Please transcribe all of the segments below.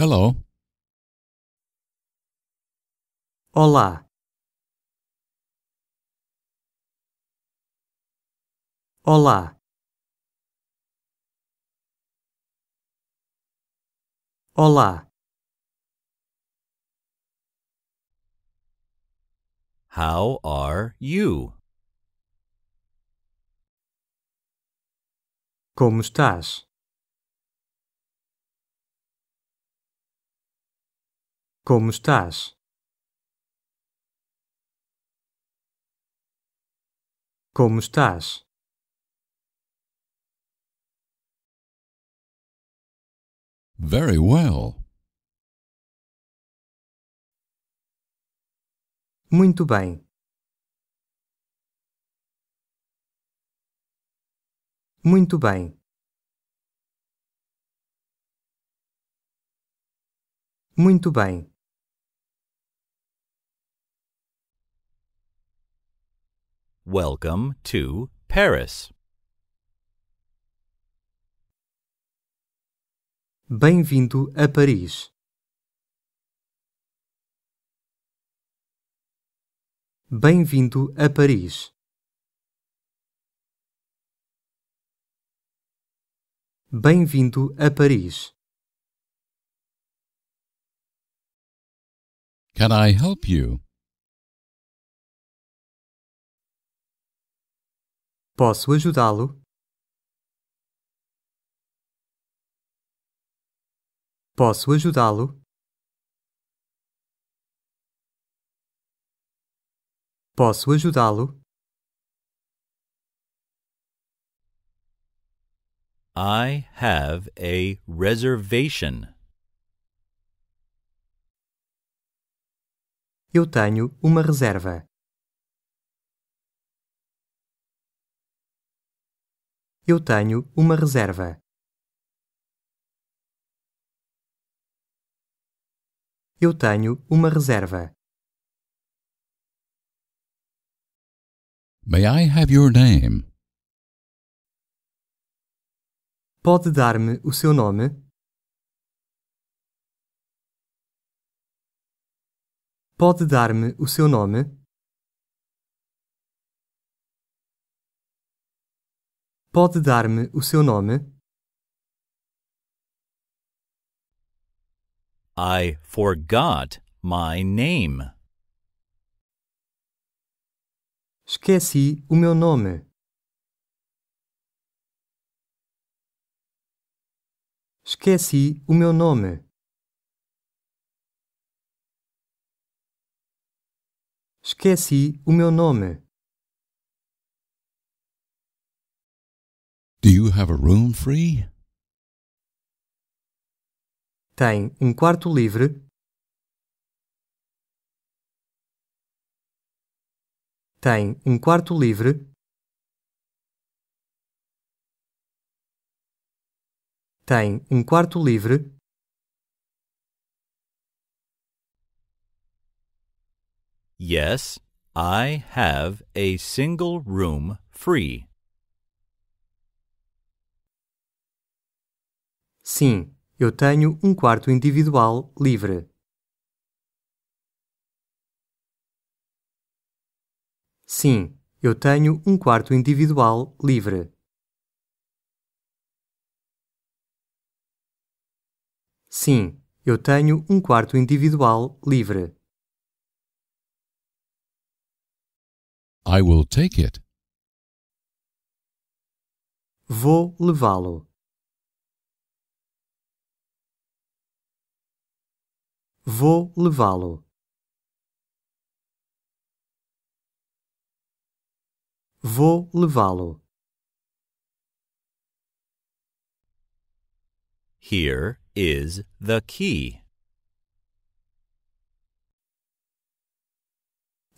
Hello. Olá. Olá. Olá. How are you? Como estás? Como estás? Como estás? Very well. Muito bem. Muito bem. Muito bem. Welcome to Paris. Bem-vindo a Paris. Bem-vindo a Paris. Bem-vindo a Paris. Can I help you? Posso ajudá-lo? Posso ajudá-lo? Posso ajudá-lo? I have a reservation. Eu tenho uma reserva. Eu tenho uma reserva. Eu tenho uma reserva. May I have your name? Pode dar-me o seu nome? Pode dar-me o seu nome? Pode dar-me o seu nome? I forgot my name. Esqueci o meu nome. Esqueci o meu nome. Esqueci o meu nome. Do you have a room free? Tem um quarto livre? Tem um quarto livre? Tem um quarto livre? Yes, I have a single room free. Sim, eu tenho um quarto individual livre. Sim, eu tenho um quarto individual livre. Sim, eu tenho um quarto individual livre. I will take it. Vou levá-lo. Vou levá-lo. Vou levá-lo. Here is the key.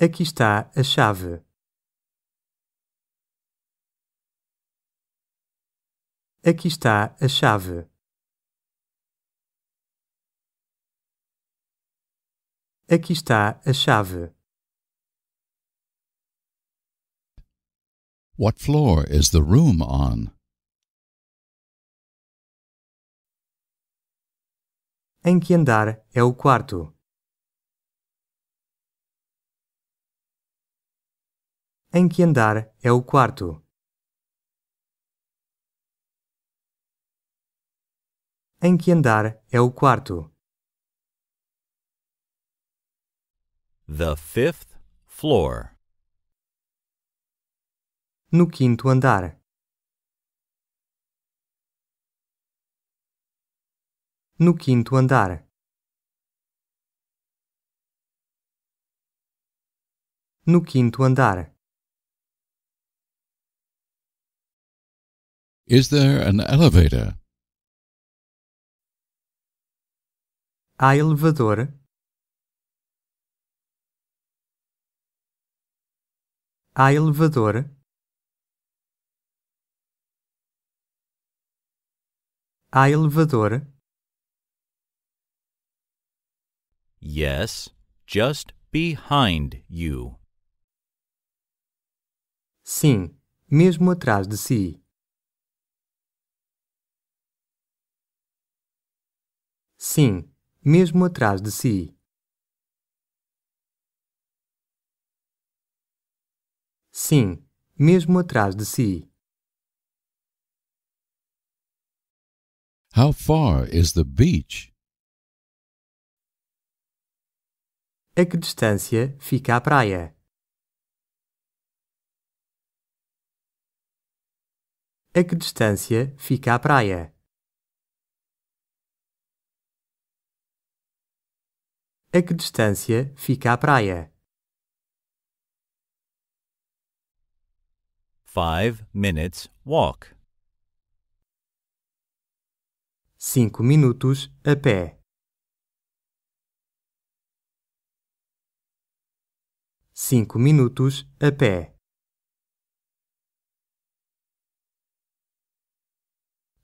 Aqui está a chave. Aqui está a chave. Aqui está a chave. What floor is the room on? Em que andar é o quarto? Em que andar é o quarto? Em que andar é o quarto? The fifth floor. No quinto andar. No quinto andar. No quinto andar. Is there an elevator? Há elevador? Há elevador? Há elevador? Yes, just behind you. Sim, mesmo atrás de si. Sim, mesmo atrás de si. Sim, mesmo atrás de si. How far is the beach? A que distância fica a praia? A que distância fica a praia? A que distância fica a praia? Five minutes walk. Cinco minutos a pé. Cinco minutos a pé.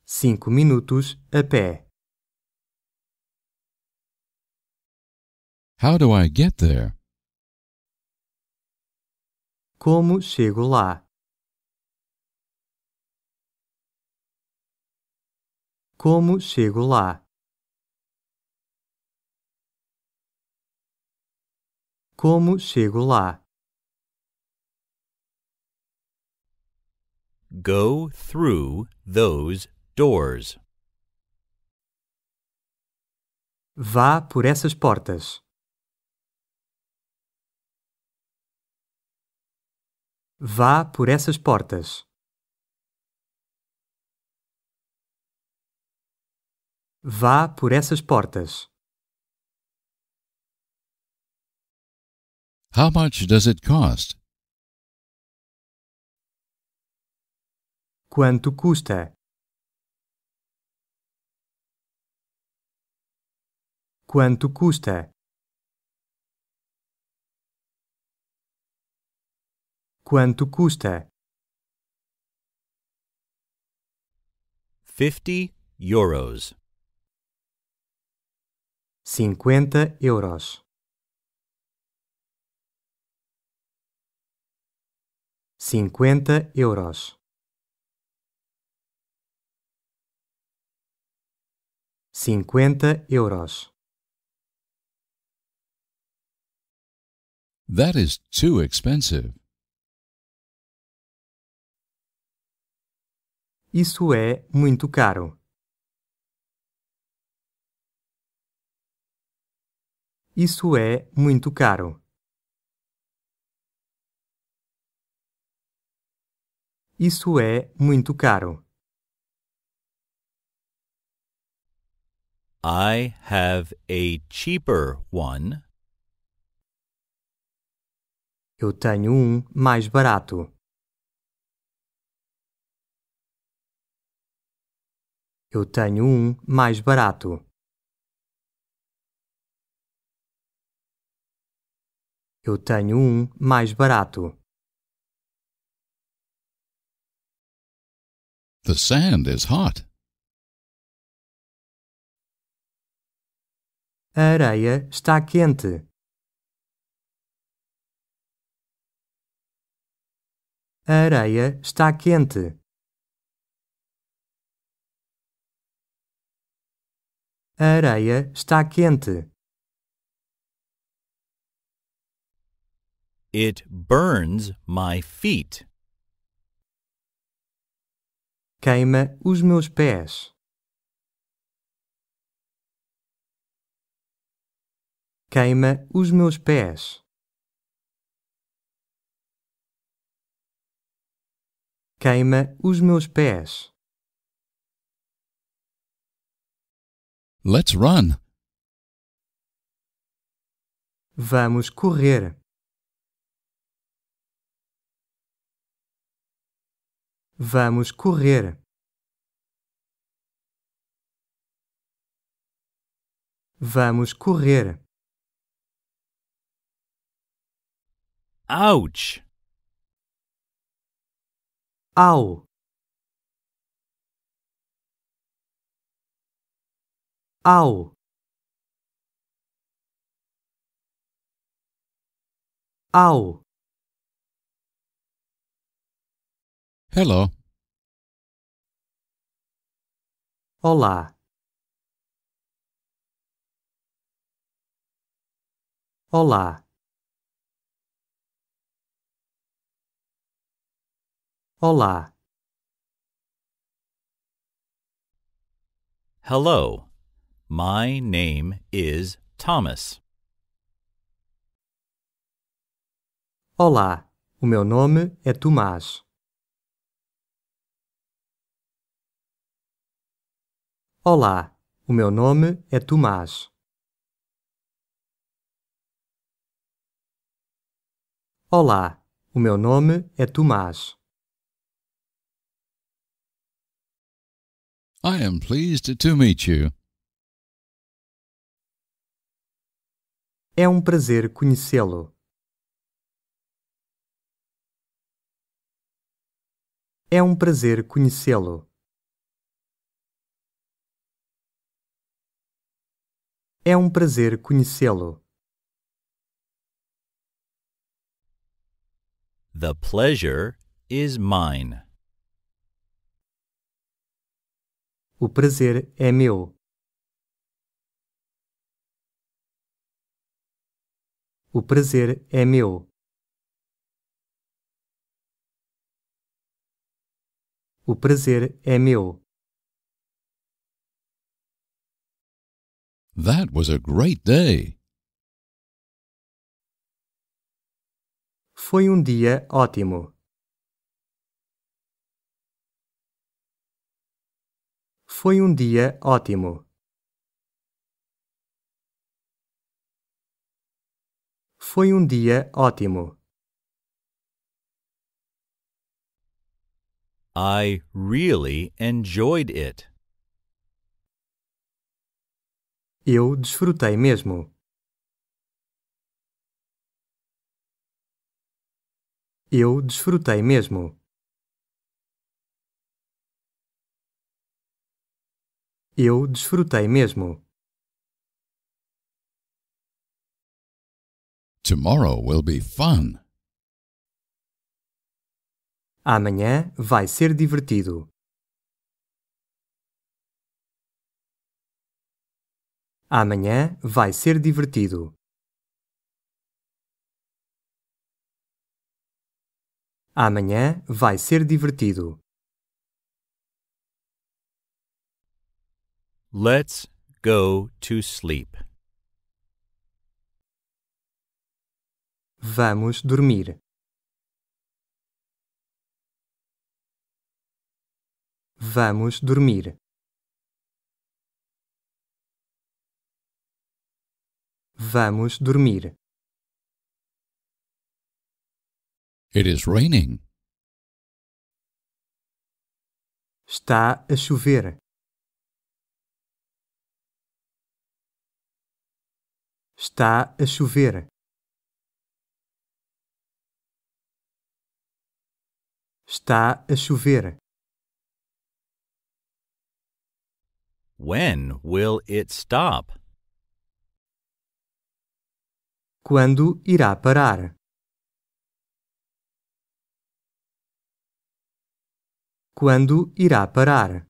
Cinco minutos a pé. How do I get there? Como chego lá? Como chego lá? Como chego lá? Go through those doors. Vá por essas portas. Vá por essas portas. Vá por essas portas. How much does it cost? Quanto custa? Quanto custa? Quanto custa? Fifty euros cinquenta euros, cinquenta euros, cinquenta euros. That is too expensive. Isso é muito caro. Isso é muito caro. Isso é muito caro. I have a cheaper one. Eu tenho um mais barato. Eu tenho um mais barato. Eu tenho um mais barato. The sand is hot. A areia está quente. A areia está quente. A areia está quente. It burns my feet. Queima os meus pés. Queima os meus pés. Queima os meus pés. Let's run. Vamos correr. Vamos correr. Vamos correr. Ouch! Au. Au. Au. Hello. Olá. Olá. Olá. Hello. My name is Thomas. Olá. O meu nome é Tomás. Olá, o meu nome é Tomás. Olá, o meu nome é Tomás. I am pleased to meet you. É um prazer conhecê-lo. É um prazer conhecê-lo. É um prazer conhecê-lo. The pleasure is mine. O prazer é meu. O prazer é meu. O prazer é meu. That was a great day. Foi um dia ótimo. Foi um dia ótimo. Foi um dia ótimo. I really enjoyed it. Eu desfrutei mesmo. Eu desfrutei mesmo. Eu desfrutei mesmo. Tomorrow will be fun. Amanhã vai ser divertido. Amanhã vai ser divertido. Amanhã vai ser divertido. Let's go to sleep. Vamos dormir. Vamos dormir. Vamos dormir. It is raining. Está a chover. Está a chover. Está a chover. When will it stop? Quando irá parar? Quando irá parar?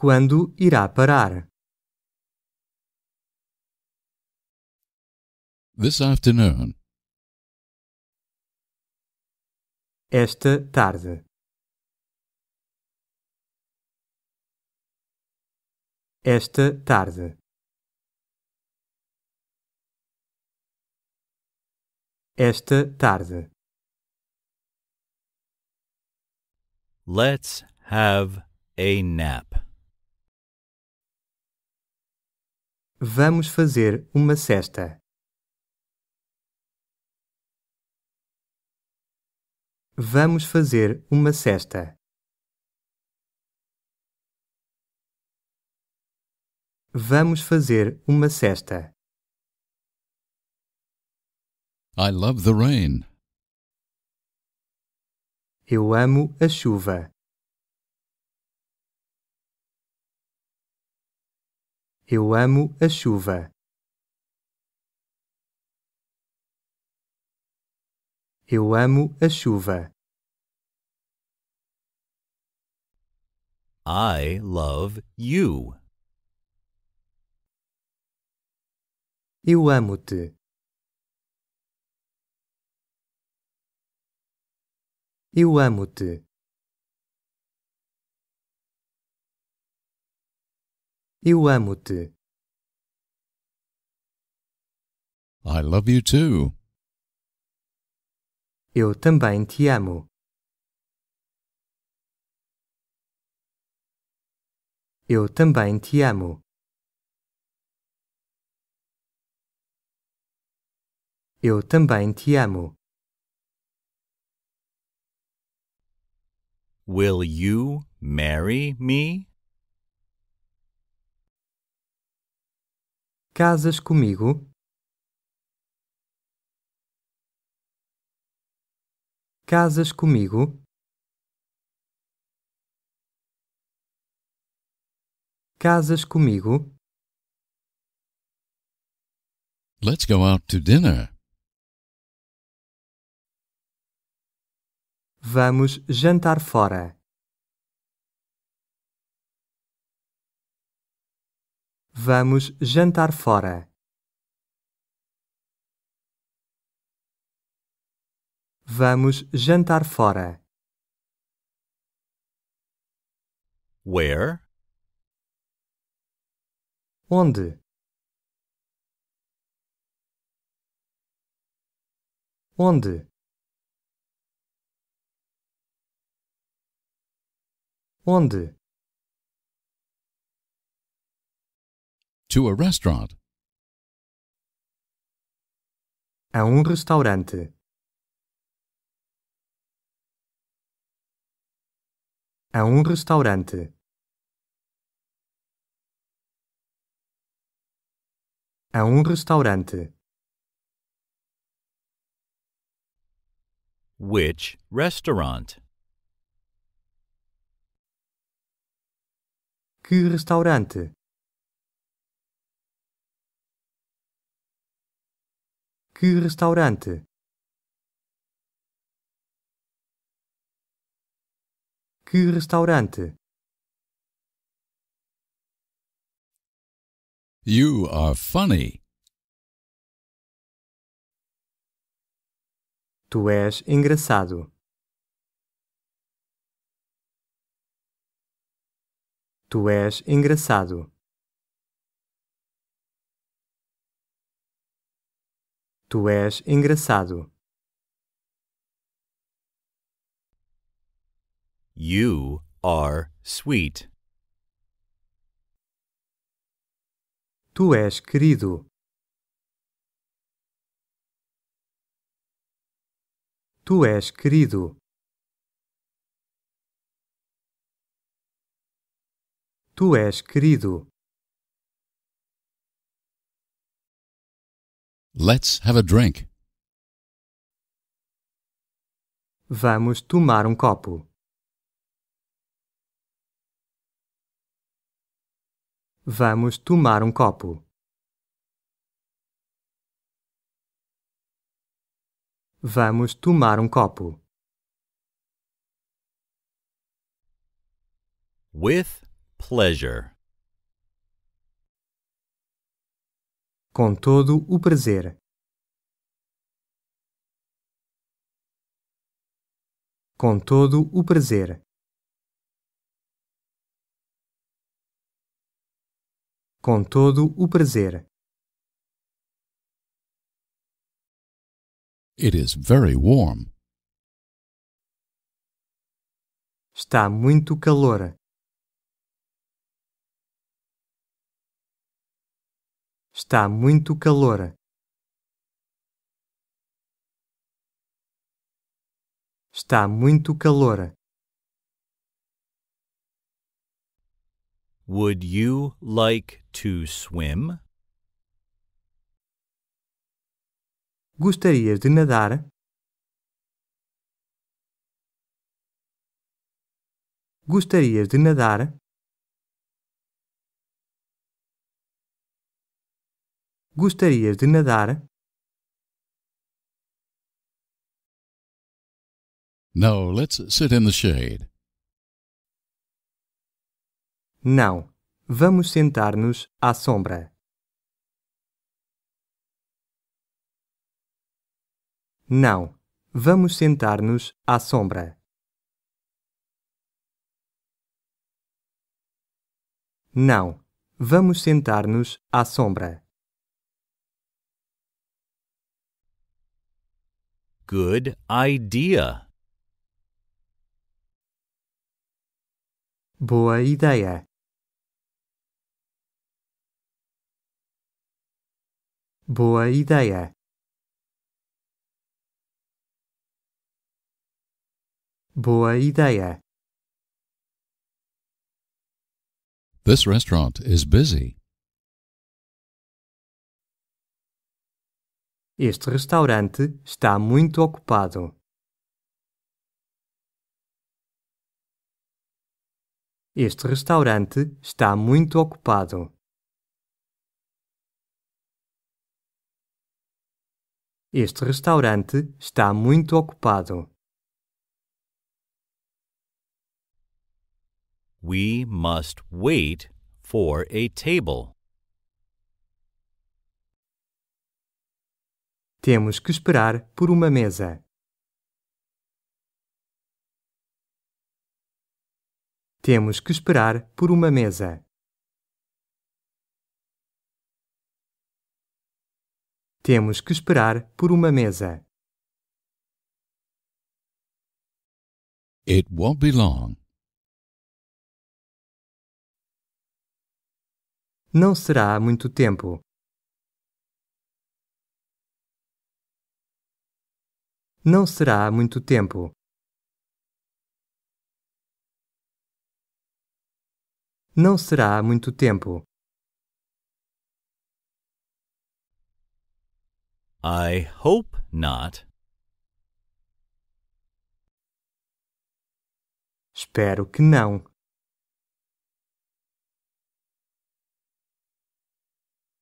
Quando irá parar? This afternoon. Esta tarde. esta tarde. Esta tarde. Let's have a nap. Vamos fazer uma cesta. Vamos fazer uma cesta. Vamos fazer uma cesta. I love the rain. Eu amo a chuva. Eu amo a chuva. Eu amo a chuva. I love you. Eu amo-te. Eu amo-te. Eu amo-te. I love you too. Eu também te amo. Eu também te amo. Eu também te amo. Will you marry me? Casas comigo? Casas comigo? Casas comigo? Let's go out to dinner. Vamos jantar fora. Vamos jantar fora. Vamos jantar fora. Where? Onde? Onde? Onde? To a restaurant. A um restaurante. A um restaurante. A um restaurante. Which restaurant? Que restaurante? Que restaurante? Que restaurante? You are funny. Tu és engraçado. Tu és engraçado. Tu és engraçado. You are sweet. Tu és querido. Tu és querido. Tu és querido. Let's have a drink. Vamos tomar um copo. Vamos tomar um copo. Vamos tomar um copo. With pleasure. Com todo o prazer. Com todo o prazer. Com todo o prazer. It is very warm. Está muito calor. Está muito calor. Está muito calor. Would you like to swim? Gostarias de nadar? Gostarias de nadar? Gostarias de nadar? No, let's sit in the shade. Não, vamos sentar-nos à sombra. Não, vamos sentar-nos à sombra. Não, vamos sentar-nos à sombra. good idea. Boa ideia. Boa ideia. Boa ideia. This restaurant is busy. Este restaurante está muito ocupado. Este restaurante está muito ocupado. Este restaurante está muito ocupado. We must wait for a table. Temos que esperar por uma mesa. Temos que esperar por uma mesa. Temos que esperar por uma mesa. It won't be long. Não será há muito tempo. Não será há muito tempo. Não será há muito tempo. I hope not. Espero que não.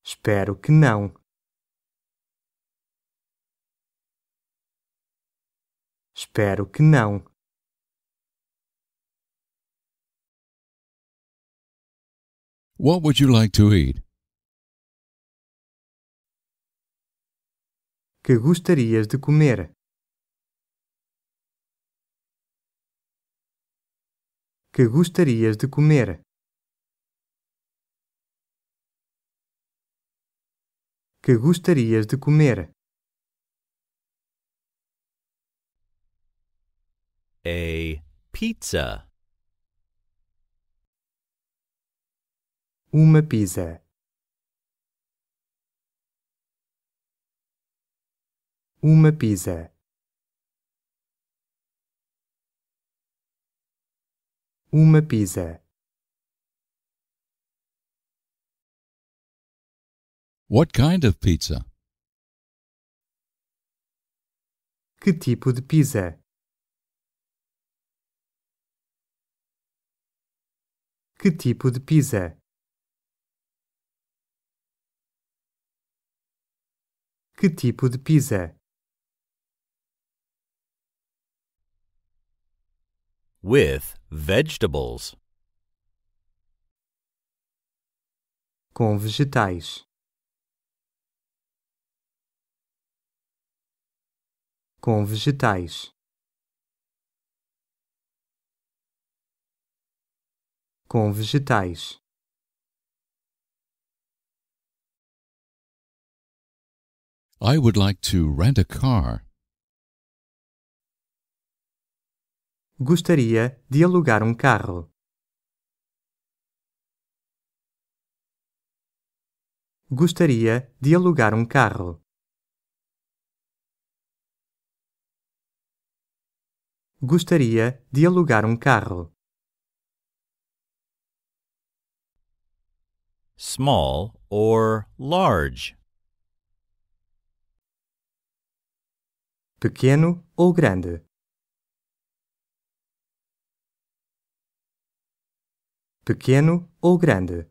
Espero que não. Espero que não. What would you like to eat? Que gostarias de comer? Que gostarias de comer? Que gostarias de comer? a pizza. Uma pizza. Uma pizza. Uma pizza. What kind of pizza? Que tipo de pizza? Que tipo de pizza? Que tipo de pizza? With vegetables. Com vegetais. Com vegetais. com vegetais I would like to rent a car. Gostaria de alugar um carro. Gostaria de alugar um carro. Gostaria de alugar um carro. small or large. Pequeno ou grande. Pequeno ou grande.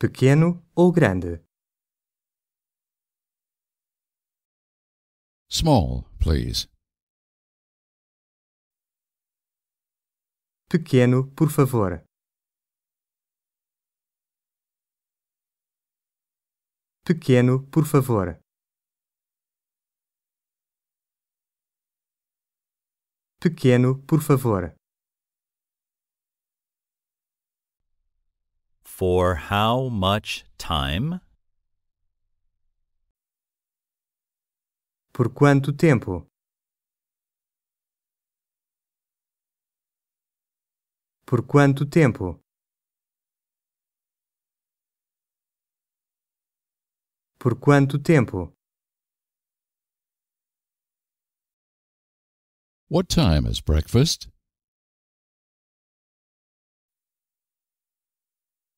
Pequeno ou grande. Small, please. Pequeno, por favor. Pequeno, por favor. Pequeno, por favor. For how much time? Por quanto tempo? Por quanto tempo? Por quanto tempo? What time is breakfast?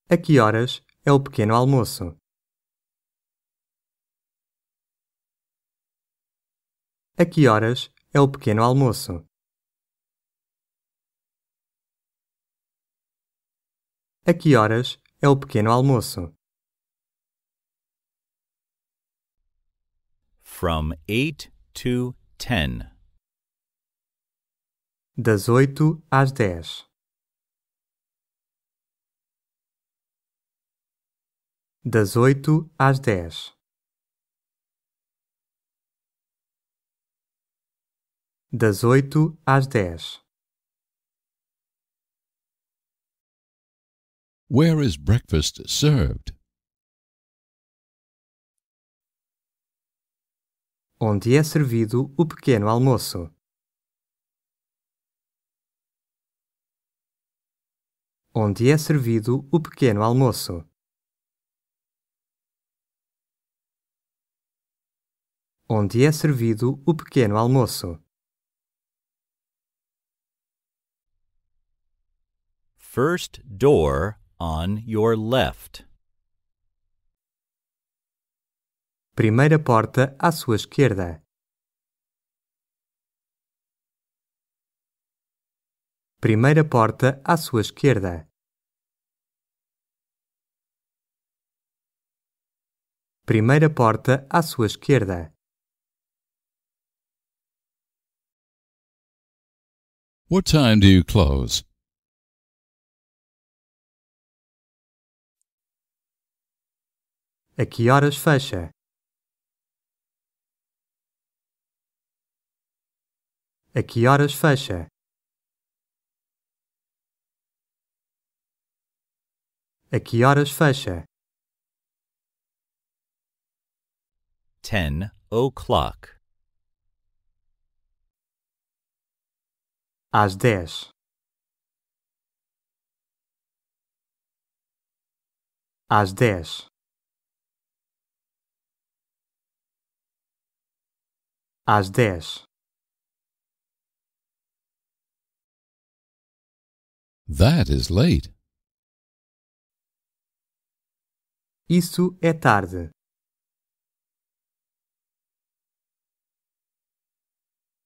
A que horas é o pequeno almoço? A que horas é o pequeno almoço? A que horas é o pequeno almoço? From 8 to 10. Das 8 às 10. Das 8 às 10. Das 8 às 10. Where is breakfast served? Onde é servido o pequeno almoço? Onde é servido o pequeno almoço? Onde é servido o pequeno almoço? First door on your left. Primeira porta à sua esquerda. Primeira porta à sua esquerda. Primeira porta à sua esquerda. What time do you close? A que horas fecha? A que horas fecha? A que horas fecha? Ten o'clock. Às dez. Às dez. as this. That is late. Isso é tarde.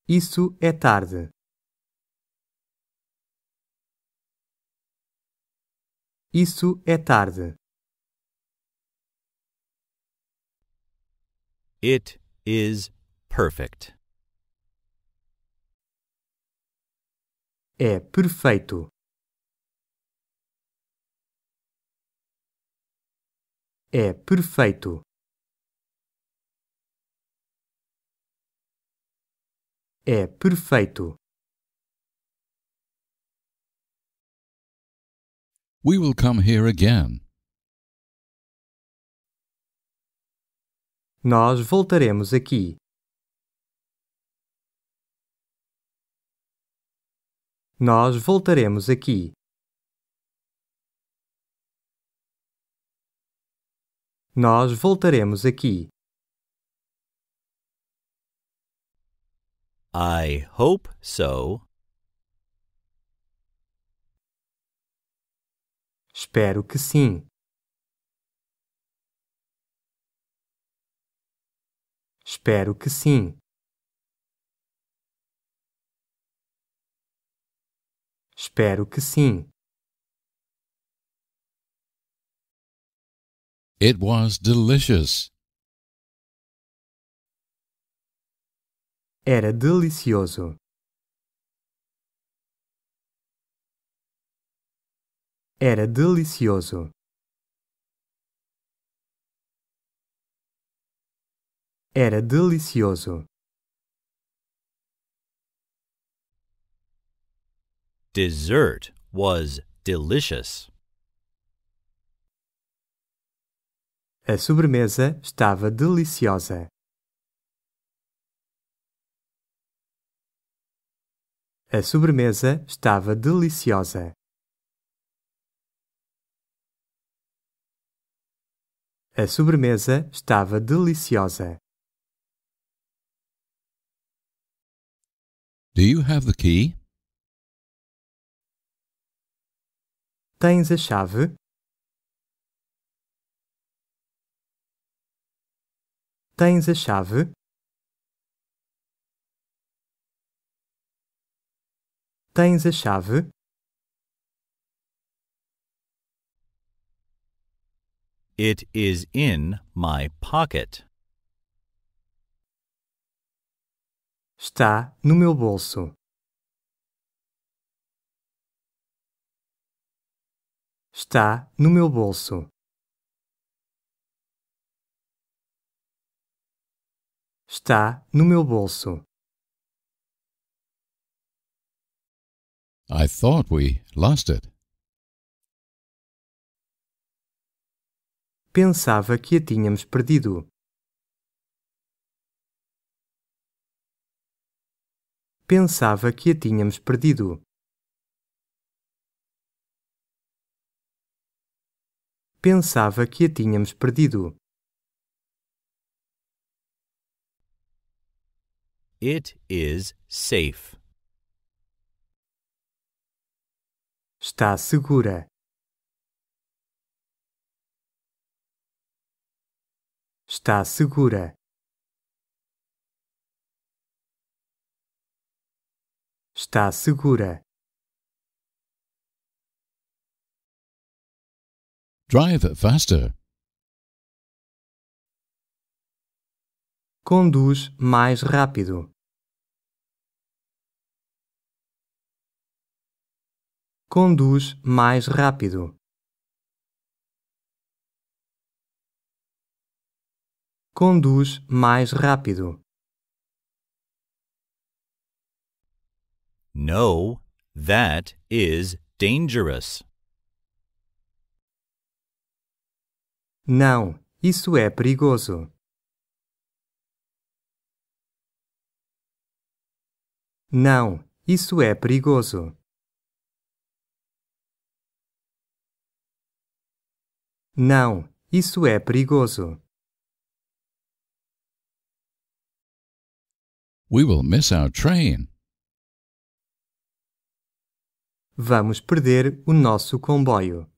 Isso é tarde. Isso é tarde. It is perfect. É perfeito. É perfeito. É perfeito. We will come here again. Nós voltaremos aqui. Nós voltaremos aqui. Nós voltaremos aqui. I hope so. Espero que sim. Espero que sim. Espero que sim. It was delicious. Era delicioso. Era delicioso. Era delicioso. Dessert was delicious. A sobremesa estava deliciosa. A sobremesa estava deliciosa. A sobremesa estava deliciosa. Do you have the key? Tens a chave? Tens a chave? Tens a chave? It is in my pocket. Está no meu bolso. está no meu bolso. Está no meu bolso. I thought we lost it. Pensava que a tínhamos perdido. Pensava que a tínhamos perdido. Pensava que a tínhamos perdido. It is safe. Está segura. Está segura. Está segura. Drive faster. Conduz mais rápido. Conduz mais rápido. Conduz mais rápido. No, that is dangerous. Não, isso é perigoso. Não, isso é perigoso. Não, isso é perigoso. We will miss our train. Vamos perder o nosso comboio.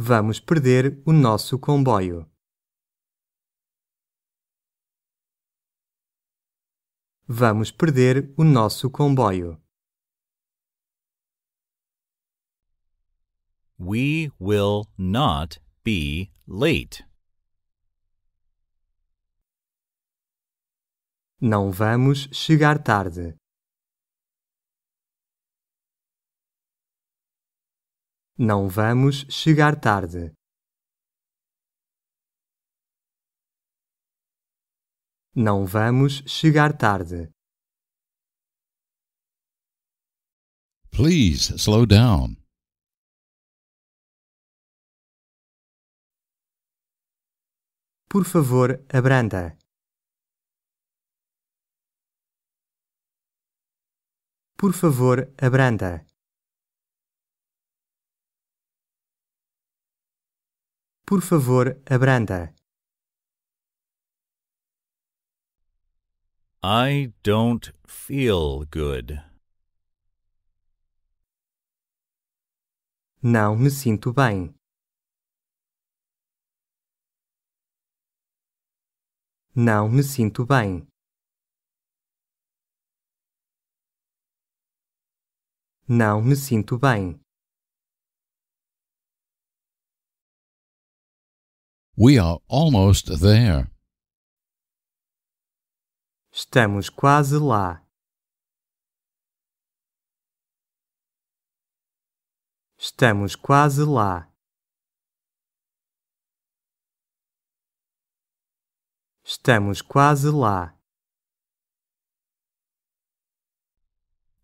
Vamos perder o nosso comboio. Vamos perder o nosso comboio. We will not be late. Não vamos chegar tarde. Não vamos chegar tarde. Não vamos chegar tarde. Please slow down. Por favor, abranda. Por favor, abranda. Por favor, abranda. I don't feel good. Não me sinto bem. Não me sinto bem. Não me sinto bem. We are almost there. Estamos quase lá. Estamos quase lá. Estamos quase lá.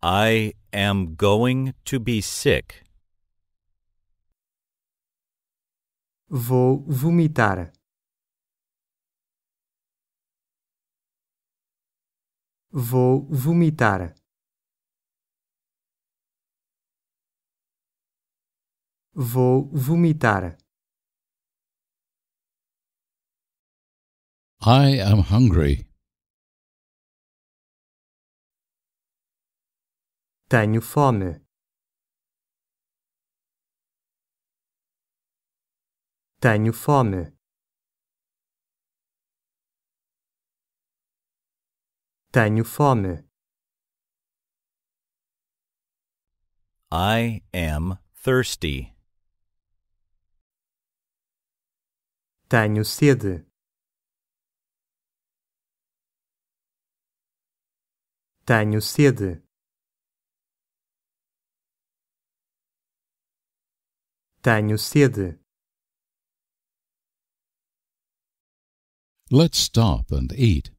I am going to be sick. Vou vomitar. Vou vomitar. Vou vomitar. I am hungry. Tenho fome. Tenho fome. Tenho fome. I am thirsty. Tenho sede. Tenho sede. Tenho sede. Let's stop and eat.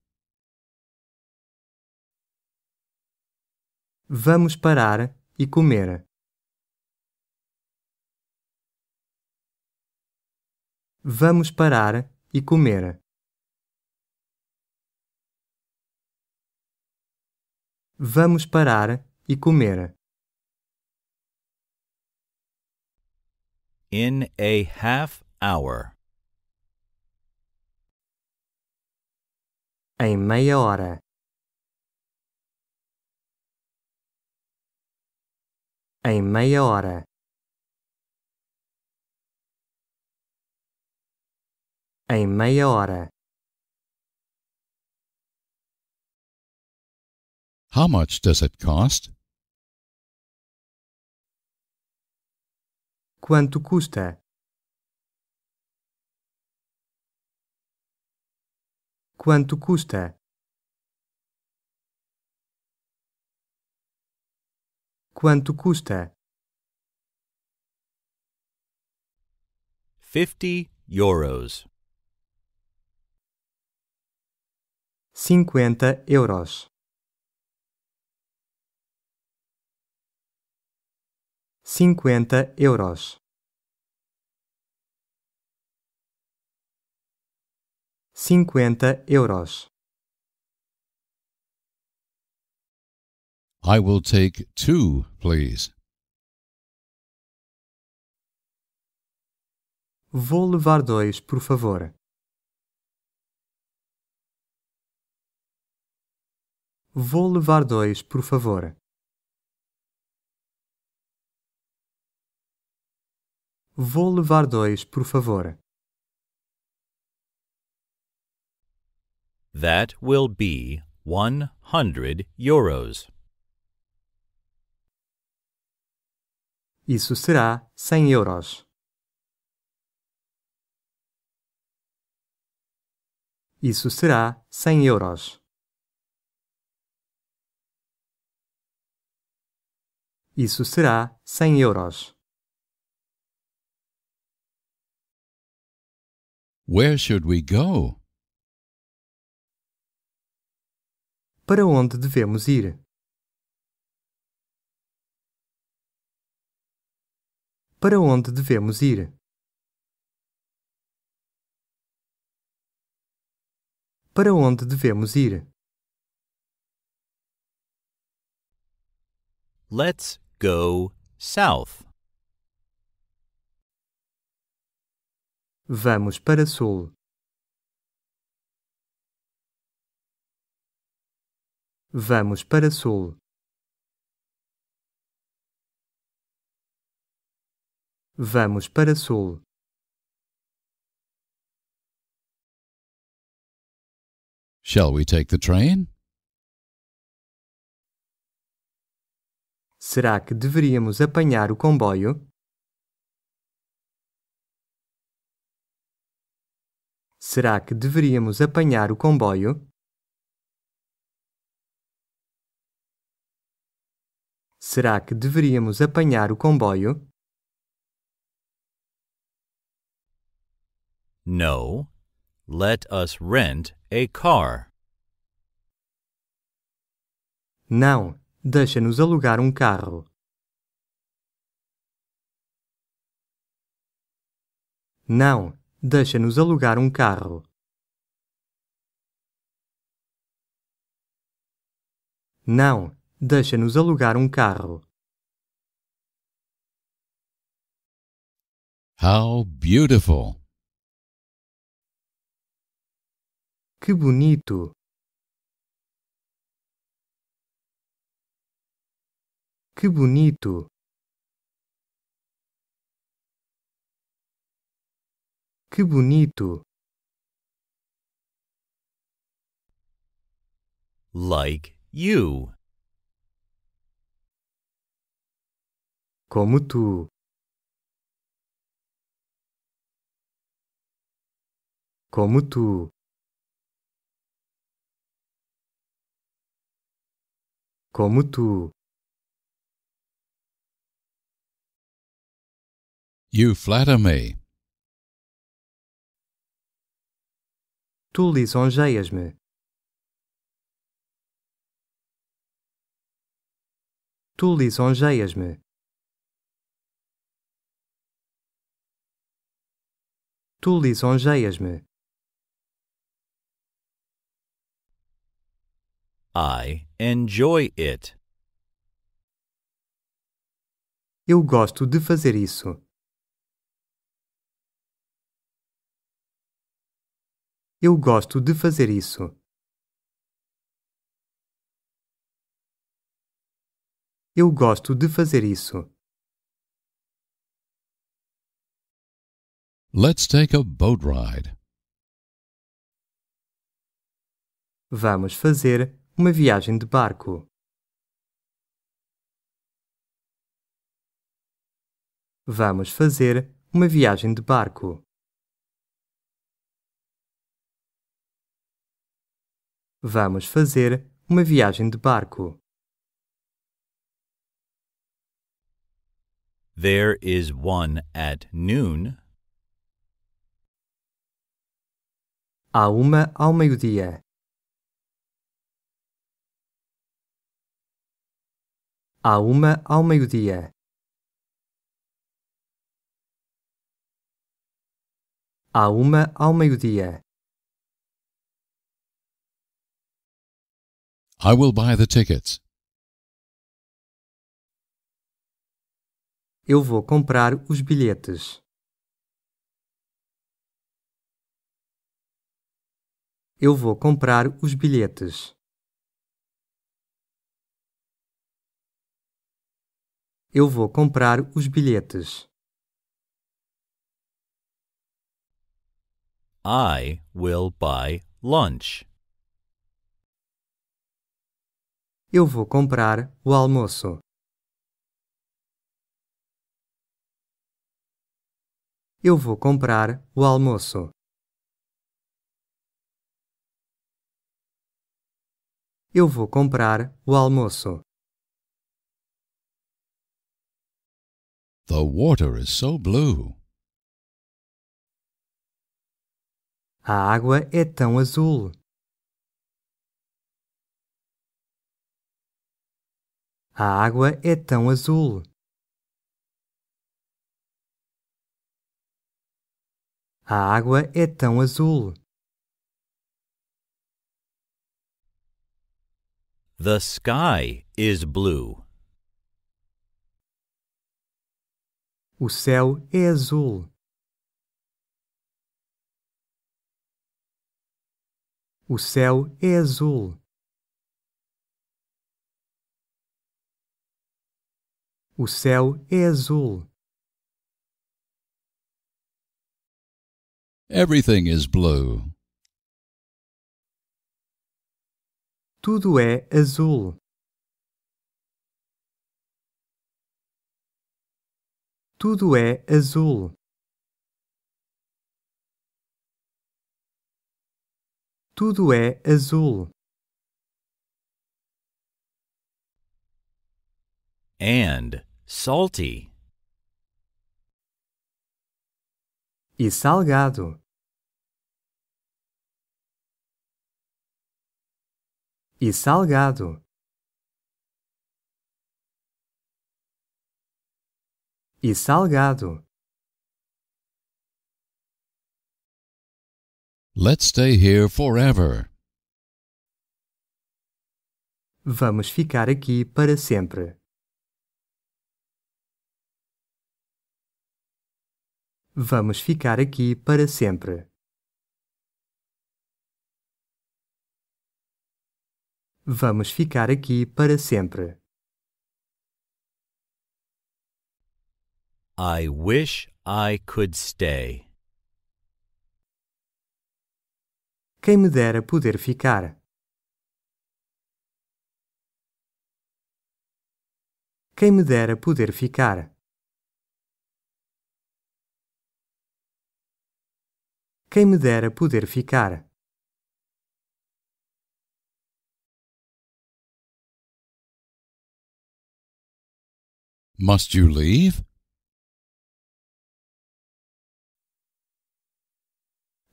Vamos parar e comer. Vamos parar e comer. Vamos parar e comer. In a half hour. Em meia hora. Em meia hora. Em meia hora. How much does it cost? Quanto custa? Quanto custa? Quanto custa? Fifty euros. Cinquenta euros. Cinquenta euros. cinquenta euros. I will take two, please. Vou levar dois, por favor. Vou levar dois, por favor. Vou levar dois, por favor. That will be 100 euros. Isso será 100 euros. Isso será 100 euros. Isso será 100 euros. Where should we go? para onde devemos ir. Para onde devemos ir? Para onde devemos ir? Let's go south. Vamos para sul. Vamos para sul. Vamos para sul. Shall we take the train? Será que deveríamos apanhar o comboio? Será que deveríamos apanhar o comboio? Será que deveríamos apanhar o comboio? No. Let us rent a car. Não. Deixa-nos alugar um carro. Não. Deixa-nos alugar um carro. Não. Deixa-nos alugar um carro. How beautiful! Que bonito! Que bonito! Que bonito! Like you. como tu, como tu, como tu. You flatter me. Tu lisonjeias-me. Tu lisonjeias-me. Tu lisonjeias-me. I enjoy it. Eu gosto de fazer isso. Eu gosto de fazer isso. Eu gosto de fazer isso. Let's take a boat ride. Vamos fazer uma viagem de barco. Vamos fazer uma viagem de barco. Vamos fazer uma viagem de barco. There is one at noon à uma ao meio-dia. À uma ao meio-dia. À uma ao meio-dia. I will buy the tickets. Eu vou comprar os bilhetes. Eu vou comprar os bilhetes. Eu vou comprar os bilhetes. I will buy lunch. Eu vou comprar o almoço. Eu vou comprar o almoço. Eu vou comprar o almoço. The water is so blue. A água é tão azul. A água é tão azul. A água é tão azul. The sky is blue. O céu é azul. O céu é azul. O céu é azul. Everything is blue. Tudo é azul. Tudo é azul. Tudo é azul. And salty. E salgado. e salgado e salgado Let's stay here forever. Vamos ficar aqui para sempre. Vamos ficar aqui para sempre. Vamos ficar aqui para sempre. I wish I could stay. Quem me dera poder ficar. Quem me dera poder ficar. Quem me dera poder ficar. Must you leave?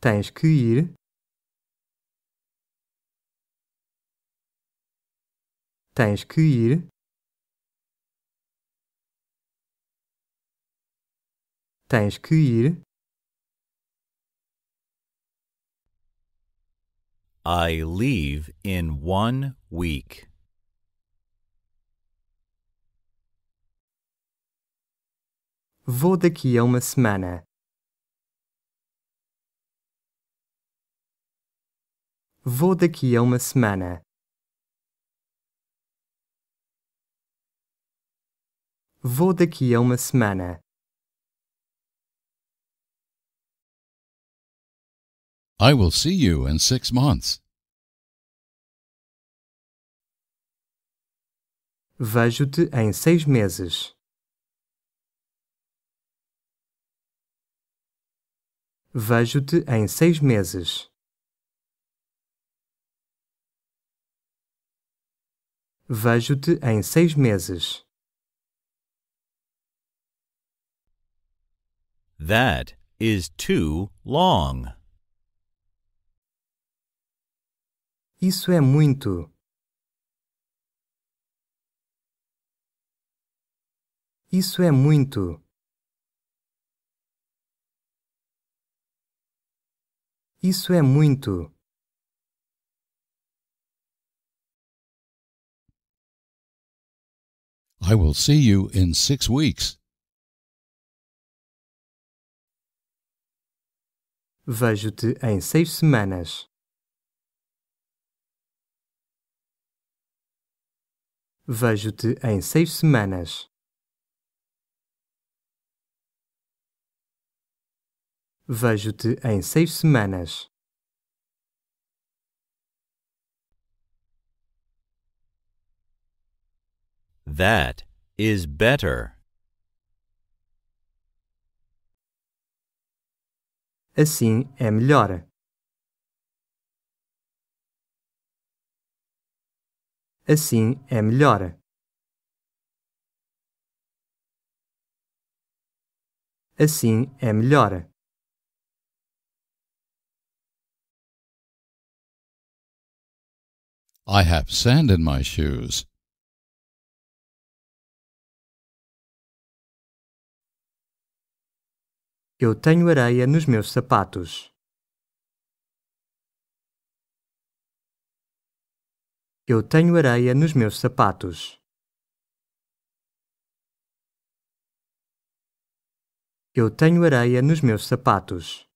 Tens que ir. Tens que ir. Tens que ir. I leave in one week. Vou daqui a uma semana. Vou daqui a uma semana. Vou daqui a uma semana. I will see you in six months. Vejo-te em seis meses. Vejo-te em seis meses. Vejo-te em seis meses. That is too long. Isso é muito. Isso é muito. Isso é muito. I will see you in six weeks. Vejo-te em seis semanas. Vejo-te em seis semanas. Vejo-te em seis semanas. That is better. Assim é melhor. Assim é melhor. Assim é melhor. I have sand in my shoes. Eu tenho areia nos meus sapatos. Eu tenho areia nos meus sapatos. Eu tenho areia nos meus sapatos.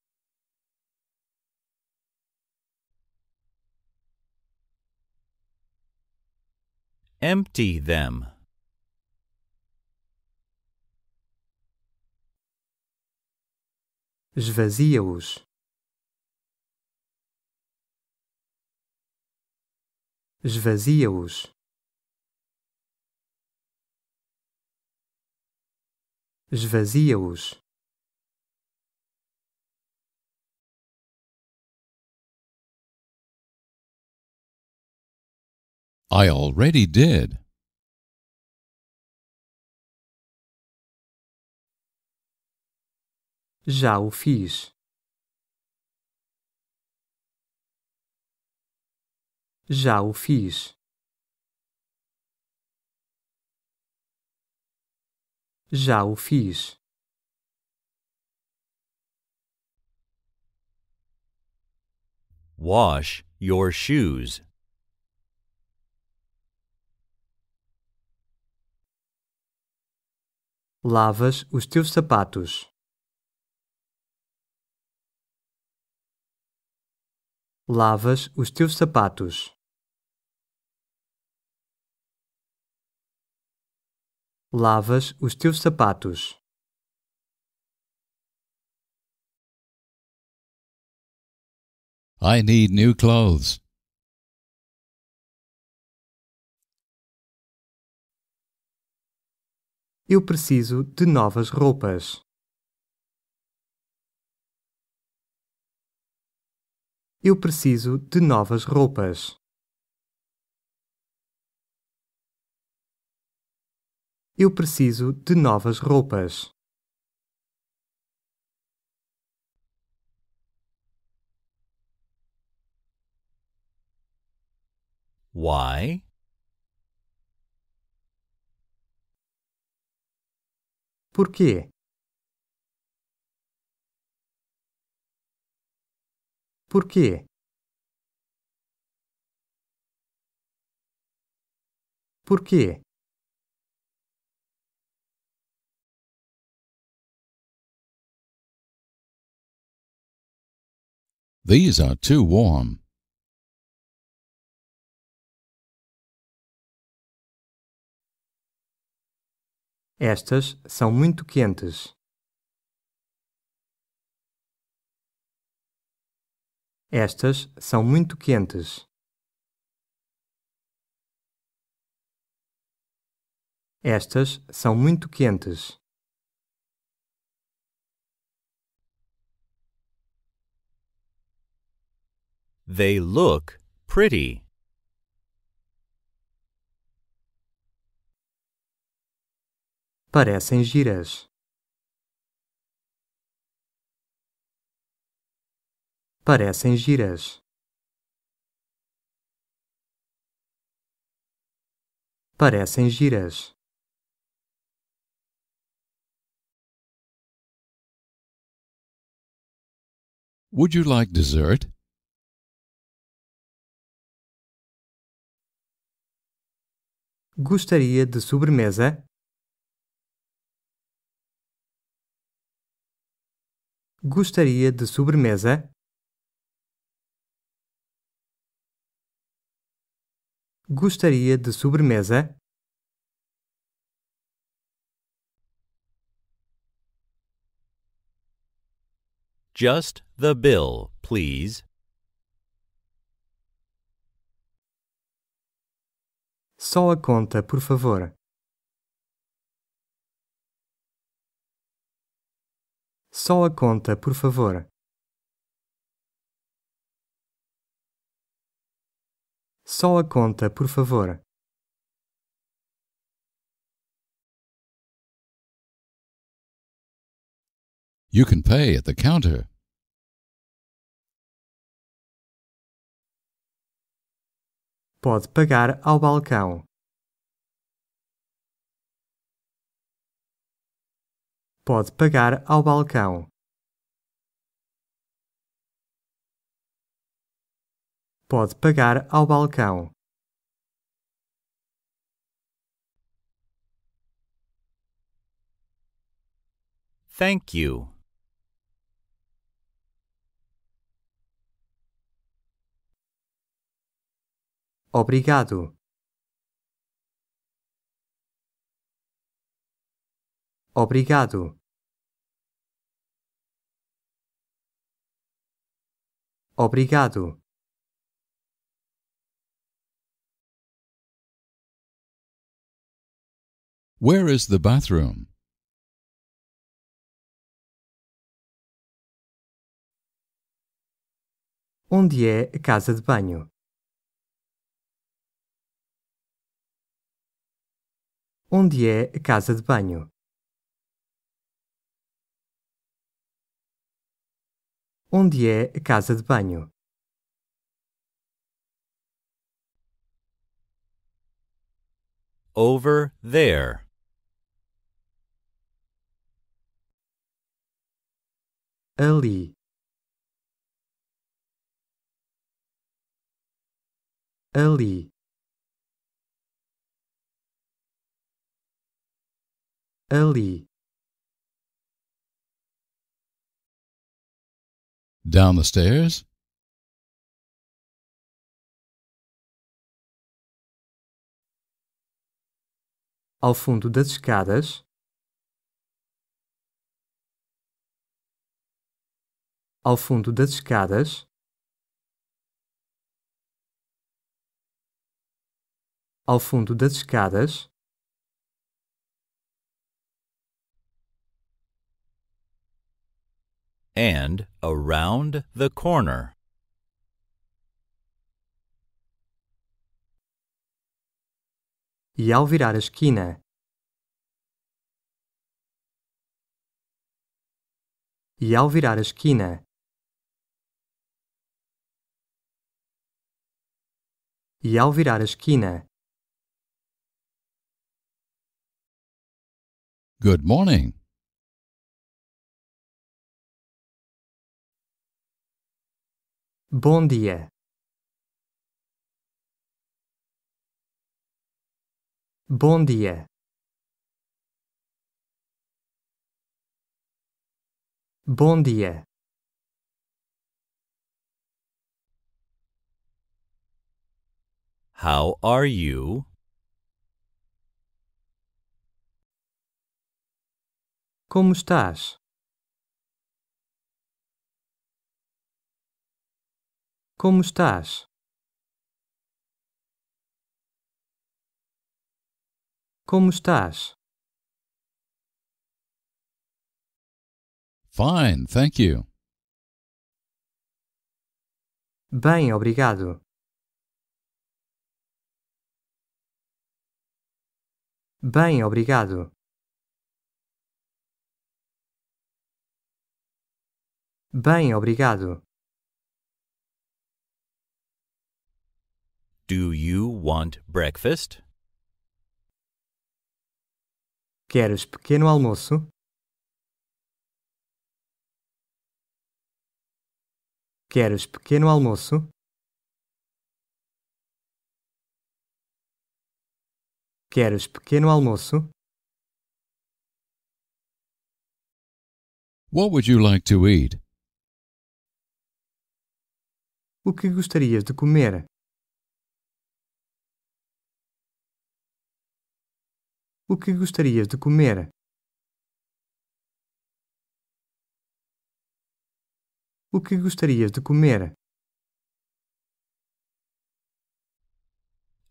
Empty them. Esvazia-os. Esvazia-os. Esvazia-os. I already did. Já o fiz. Já o fiz. Já o fiz. Wash your shoes. lavas os teus sapatos. Lavas os teus sapatos. Lavas os teus sapatos. I need new clothes. Eu preciso de novas roupas. Eu preciso de novas roupas. Eu preciso de novas roupas. Why? Por quê? Por quê? Por quê? These are too warm. Estas são muito quentes. Estas são muito quentes. Estas são muito quentes. They look pretty. parecem giras. Parecem giras. Parecem giras. Would you like dessert? Gostaria de sobremesa? Gostaria de sobremesa? Gostaria de sobremesa? Just the bill, please. Só a conta, por favor. Só a conta, por favor. Só a conta, por favor. You can pay at the counter. Pode pagar ao balcão. pode pagar ao balcão. Pode pagar ao balcão. Thank you. Obrigado. Obrigado. Obrigado. Where is the bathroom? Onde é a casa de banho? Onde é a casa de banho? Onde é a casa de banho? Over there. Ali. Ali. Ali. Down the stairs? Ao fundo das escadas. Ao fundo das escadas. Ao fundo das escadas. and around the corner. E ao virar a esquina. E ao virar a esquina. E ao virar a esquina. Good morning. Bon dia. Bon dia. Bon dia. How are you? Como estás? Como estás? Como estás? Fine, thank you. Bem, obrigado. Bem, obrigado. Bem, obrigado. Do you want breakfast? Queres pequeno almoço? Queres pequeno almoço? Queres pequeno almoço? What would you like to eat? O que gostarias de comer? O que gostarias de comer? O que gostarias de comer?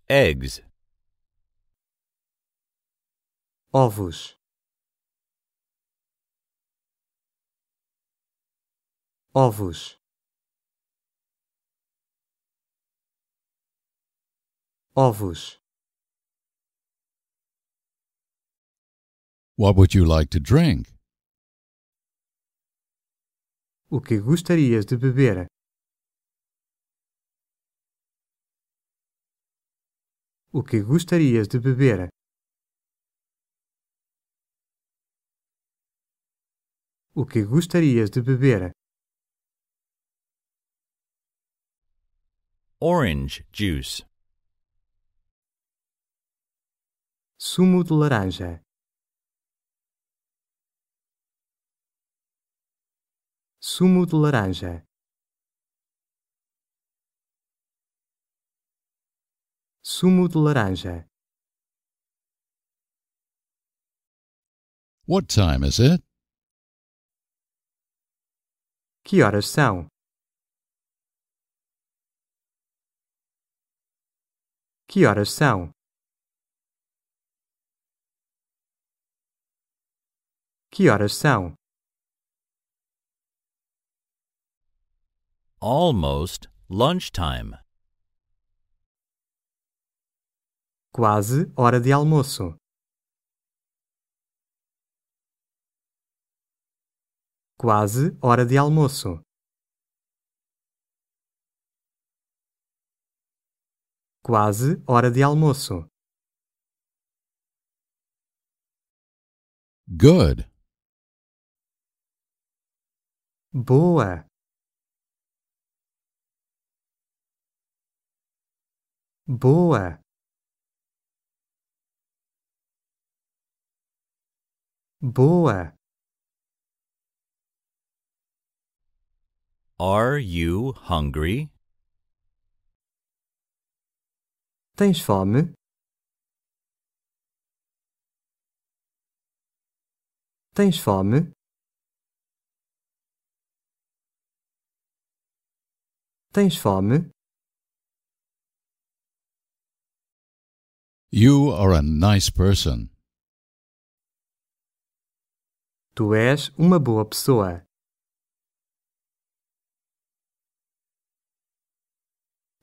Eggs. Ovos. Ovos. Ovos. What would you like to drink? O que gostarias de beber? O que gostarias de beber? O que gostarias de beber? Orange juice. Sumo de laranja. sumo de laranja, sumo de laranja. What time is it? Que horas são? Que horas são? Que horas são? Almost lunchtime. Quase hora de almoço. Quase hora de almoço. Quase hora de almoço. Good. Boa. boa boa are you hungry tens fome tens fome tens fome You are a nice person. Tu és uma boa pessoa.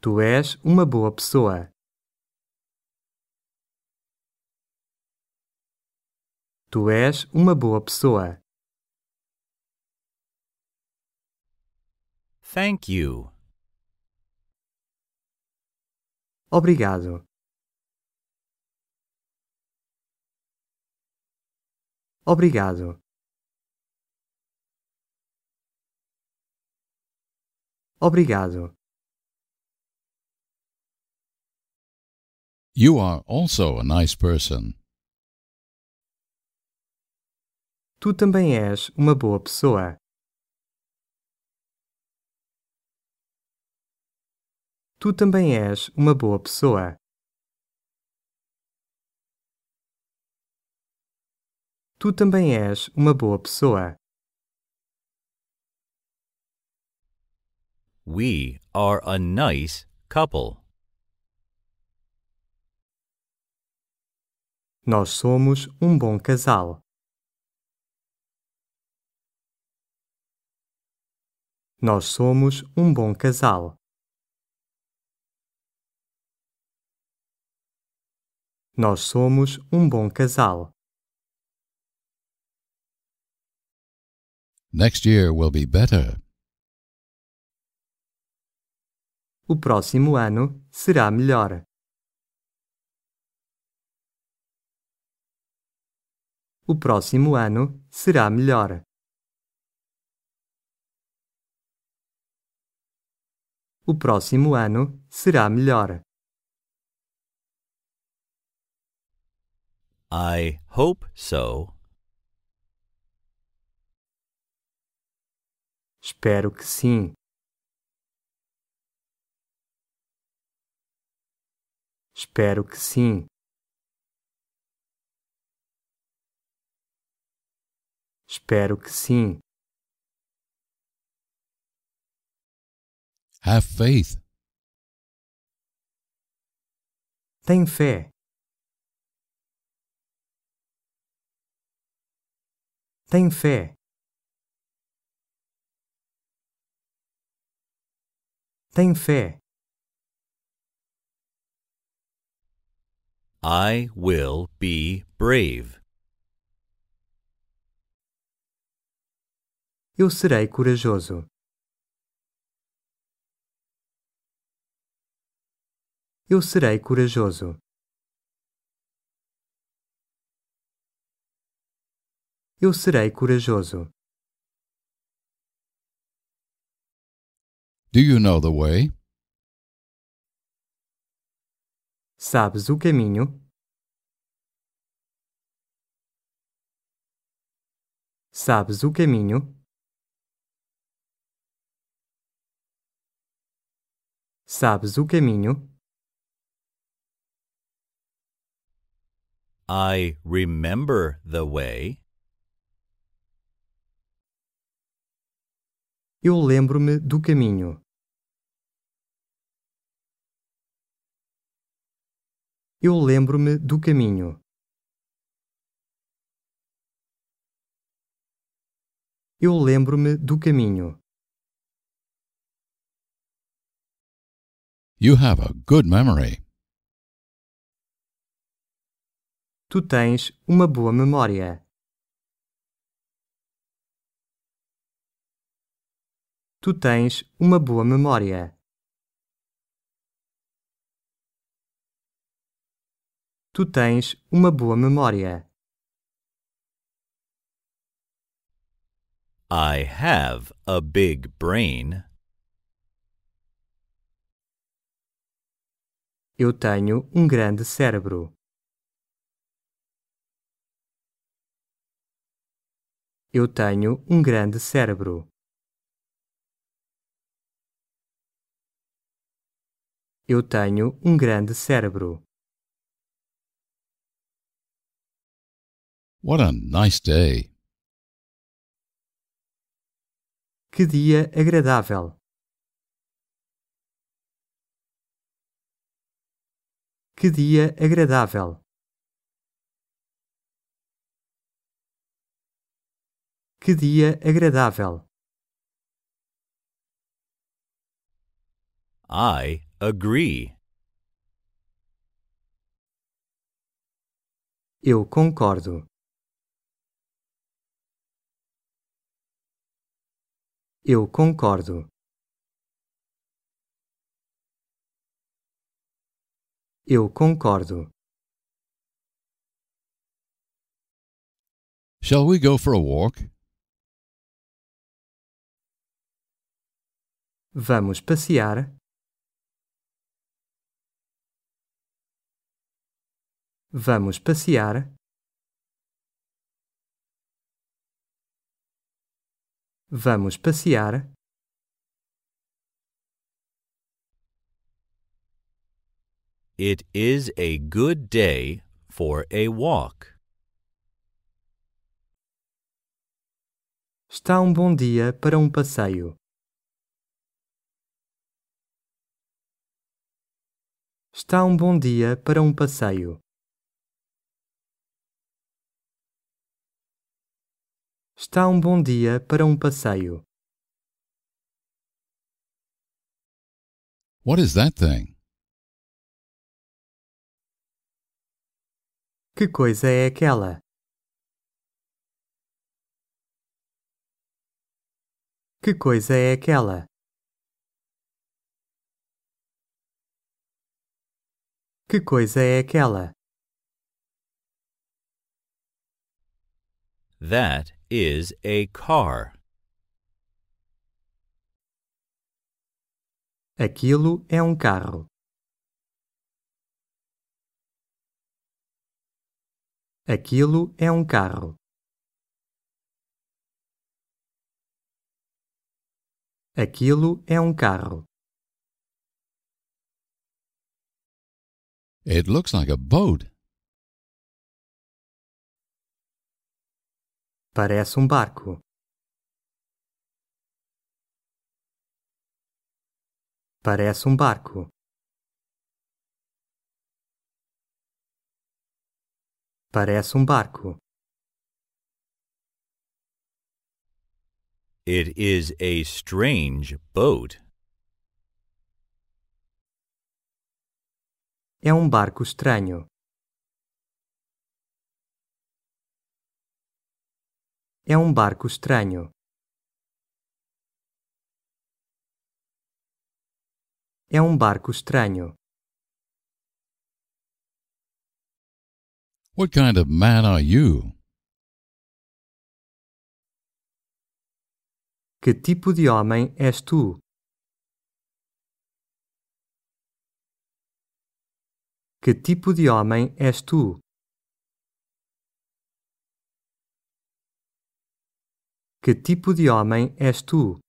Tu és uma boa pessoa. Tu és uma boa pessoa. Thank you. Obrigado. obrigado Obrigado. You are also a nice person. Tu também és uma boa pessoa. Tu também és uma boa pessoa. Tu também és uma boa pessoa. We are a nice couple. Nós somos um bom casal. Nós somos um bom casal. Nós somos um bom casal. Next year will be better. O próximo ano será melhor. O próximo ano será melhor. O próximo ano será melhor. I hope so. Espero que sim. Espero que sim. Espero que sim. Have faith. Tem fé. Tem fé. Tem fé. I will be brave. Eu serei corajoso. Eu serei corajoso. Eu serei corajoso. Do you know the way? Sabes o caminho? Sabes o caminho? Sabes o caminho? I remember the way. Eu lembro-me do caminho. Eu lembro-me do caminho. Eu lembro-me do caminho. You have a good memory. Tu tens uma boa memória. Tu tens uma boa memória. Tu tens uma boa memória. I have a big brain. Eu tenho um grande cérebro. Eu tenho um grande cérebro. Eu tenho um grande cérebro. What a nice day. Que dia agradável. Que dia agradável. Que dia agradável. I agree. Eu concordo. Eu concordo. Eu concordo. Shall we go for a walk? Vamos passear. Vamos passear. Vamos passear. It is a good day for a walk. Está um bom dia para um passeio. Está um bom dia para um passeio. Está um bom dia para um passeio. What is that thing? Que coisa é aquela? Que coisa é aquela? Que coisa é aquela? That is a car? Aquilo é um carro. Aquilo é um carro. Aquilo é um carro. It looks like a boat. Parece um barco. Parece um barco. Parece um barco. It is a strange boat. É um barco estranho. É um barco estranho. É um barco estranho. What kind of man are you? Que tipo de homem és tu? Que tipo de homem és tu? Que tipo de homem és tu?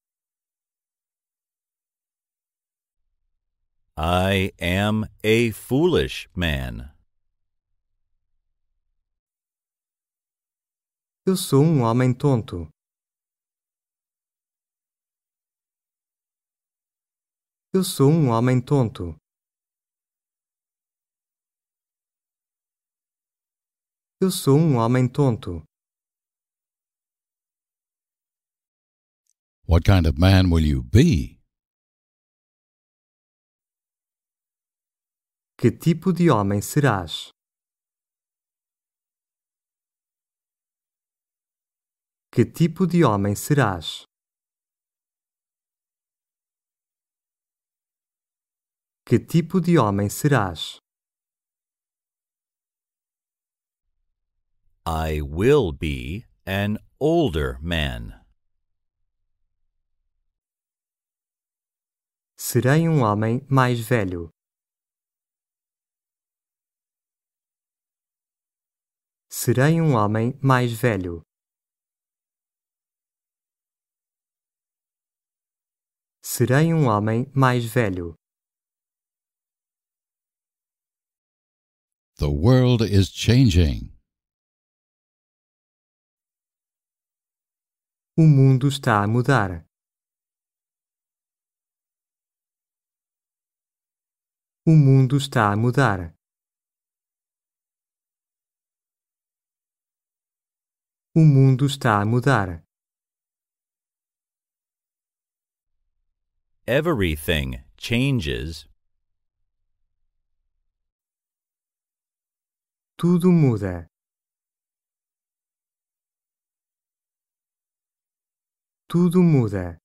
I am a foolish man. Eu sou um homem tonto. Eu sou um homem tonto. Eu sou um homem tonto. What kind of man will you be? Que tipo de homem serás? Que tipo de homem serás? Que tipo de homem serás? I will be an older man. Serei um homem mais velho. Serei um homem mais velho. Serei um homem mais velho. The world is changing. O mundo está a mudar. O mundo está a mudar. O mundo está a mudar. Everything changes. Tudo muda. Tudo muda.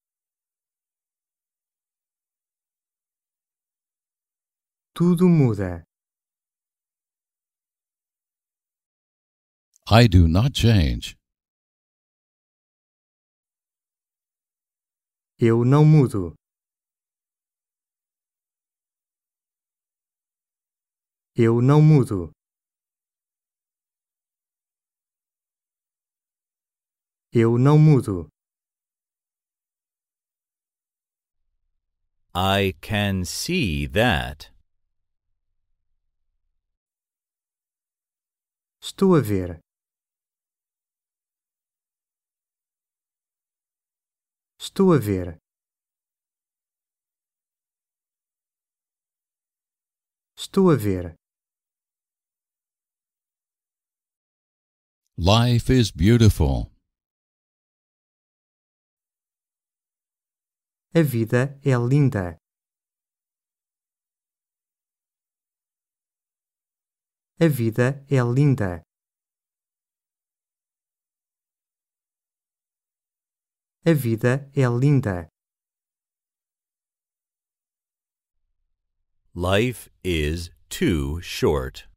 tudo muda. I do not change. Eu não mudo. Eu não mudo. Eu não mudo. I can see that. Estou a ver. Estou a ver. Estou a ver. Life is beautiful. A vida é linda. A vida é linda. A vida é linda. Life is too short.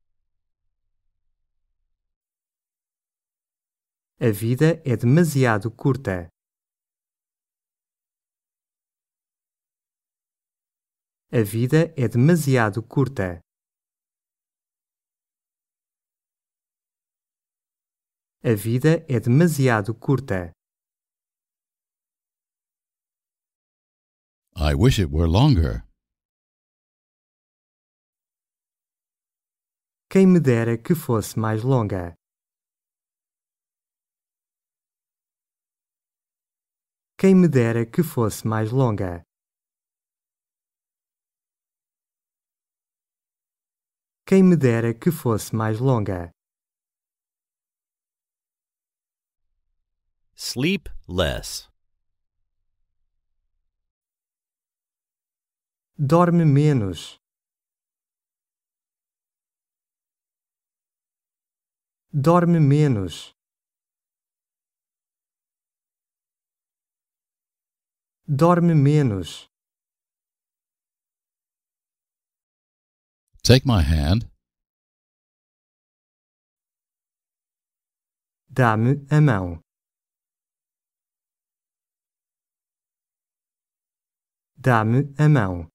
A vida é demasiado curta. A vida é demasiado curta. A vida é demasiado curta. I wish it were longer. Quem me dera que fosse mais longa. Quem me dera que fosse mais longa. Quem me dera que fosse mais longa. Sleep less. Dorme menos. Dorme menos. Dorme menos. Take my hand. Dá-me a mão. Dá-me a mão.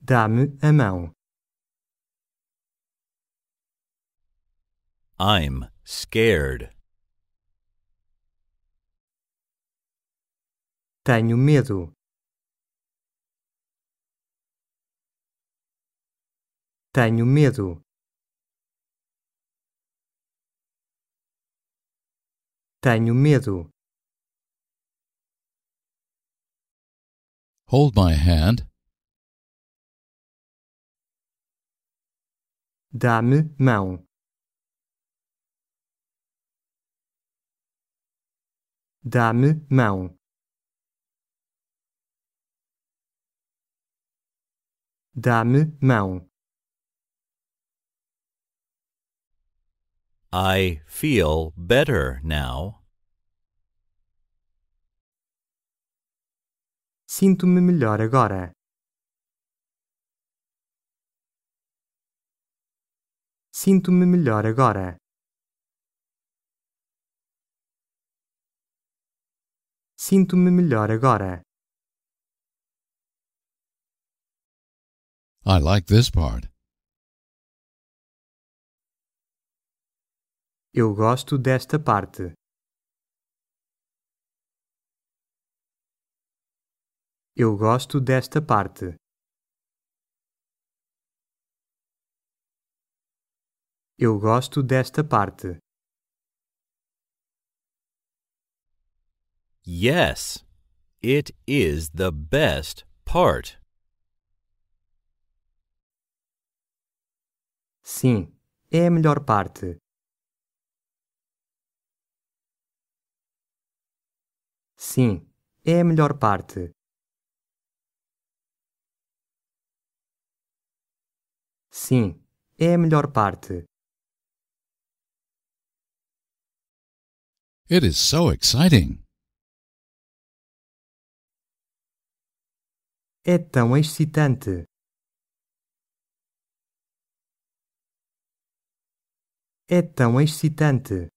Dá-me a mão. I'm scared. Tenho medo. Tenho medo. Tenho medo. Hold my hand. دعم معه. دعم معه. دعم mão. I feel better now. Sinto-me melhor agora. Sinto-me melhor agora. Sinto-me melhor agora. I like this part. Eu gosto desta parte. Eu gosto desta parte. Eu gosto desta parte. Yes, it is the best part. Sim, é a melhor parte. Sim, é a melhor parte. Sim, é a melhor parte. It is so exciting. É tão excitante. É tão excitante.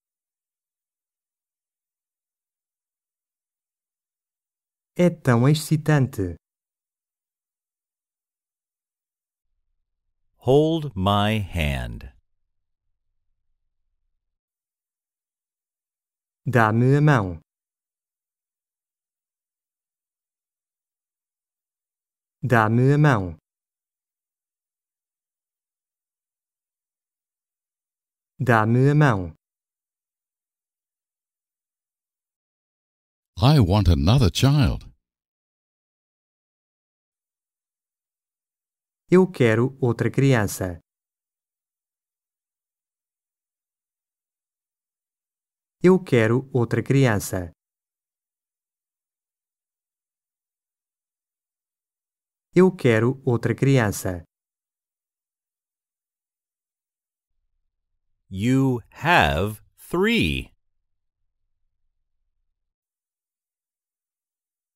É tão excitante. Hold my hand. Dá-me a mão. Dá-me a mão. Dá-me a mão. I want another child. Eu quero outra criança. Eu quero outra criança. Eu quero outra criança. You have three.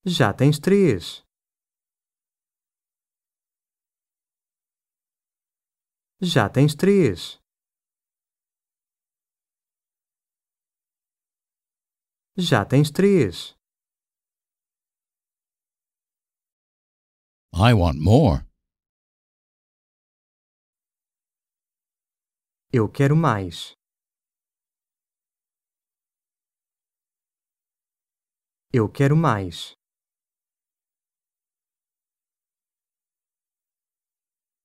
Já tens três. Já tens três. Já tens três. I want more. Eu quero mais. Eu quero mais.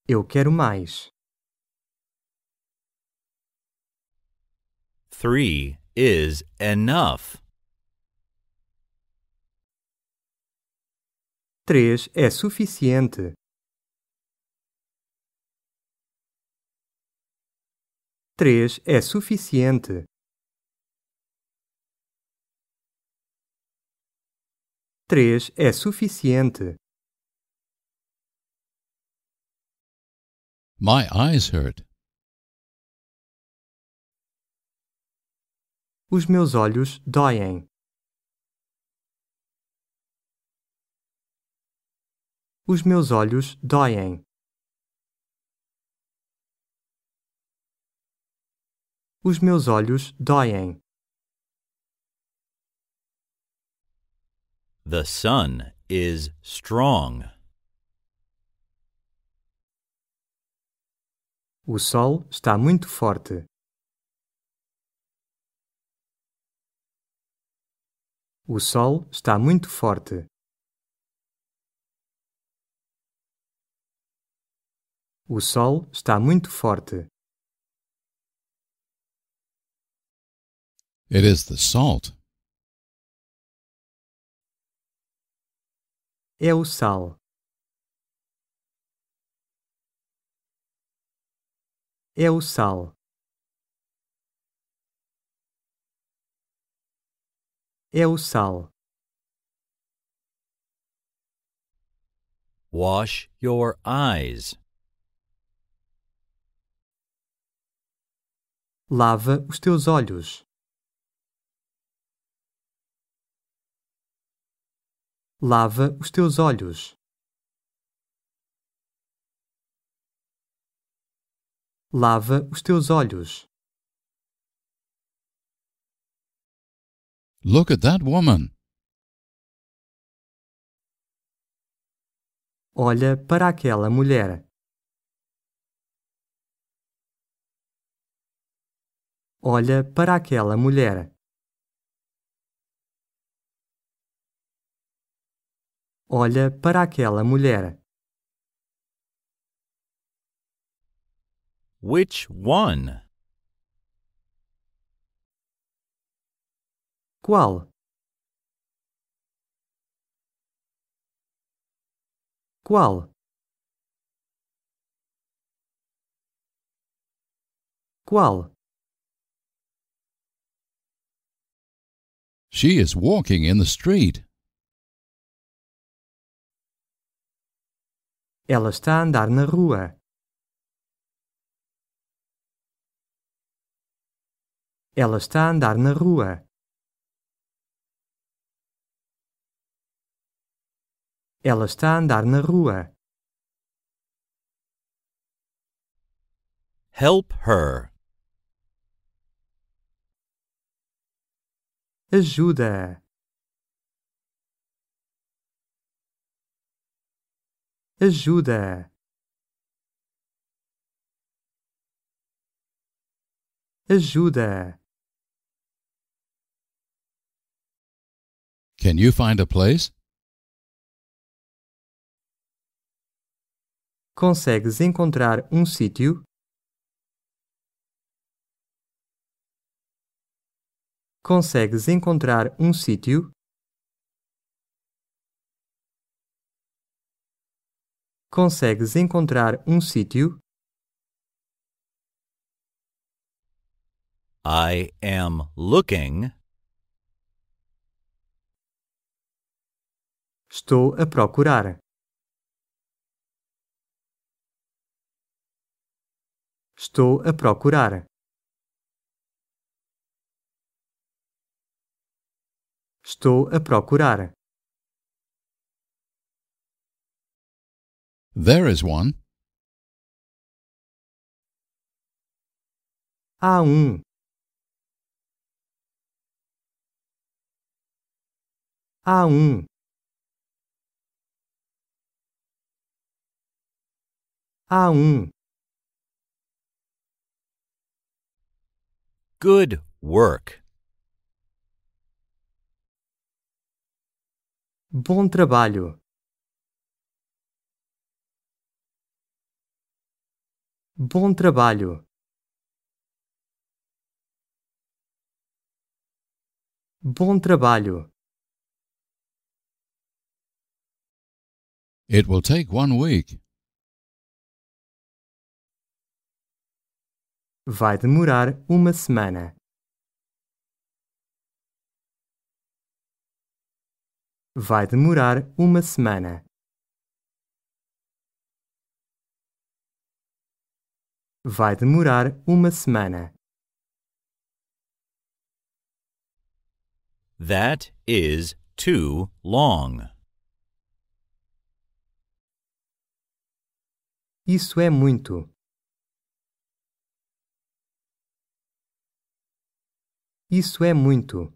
Eu quero mais. Three is enough. Três é suficiente. Três é suficiente. Três é suficiente. My eyes hurt. Os meus olhos doem. Os meus olhos doem. Os meus olhos doem. The sun is strong. O sol está muito forte. O sol está muito forte. O sol está muito forte. It is the salt. É o sal. É o sal. é o sal. Wash your eyes. Lava os teus olhos. Lava os teus olhos. Lava os teus olhos. Look at that woman. Olha para aquela mulher. Olha para aquela mulher. Olha para aquela mulher. Which one? Qual? Qual? Qual? She is walking in the street. Ela está a andar na rua. Ela está a andar na rua. Ela está a andar na rua. Help her. Ajuda. Ajuda. Ajuda. Can you find a place? Consegues encontrar um sítio? Consegues encontrar um sítio? Consegues encontrar um sítio? I am looking. Estou a procurar. Estou a procurar. Estou a procurar. There is one. Há um. Há um. Há um. Good work. Bom trabalho. Bom trabalho. Bom trabalho. It will take one week. Vai demorar uma semana. Vai demorar uma semana. Vai demorar uma semana. That is too long. Isso é muito. Isso é muito.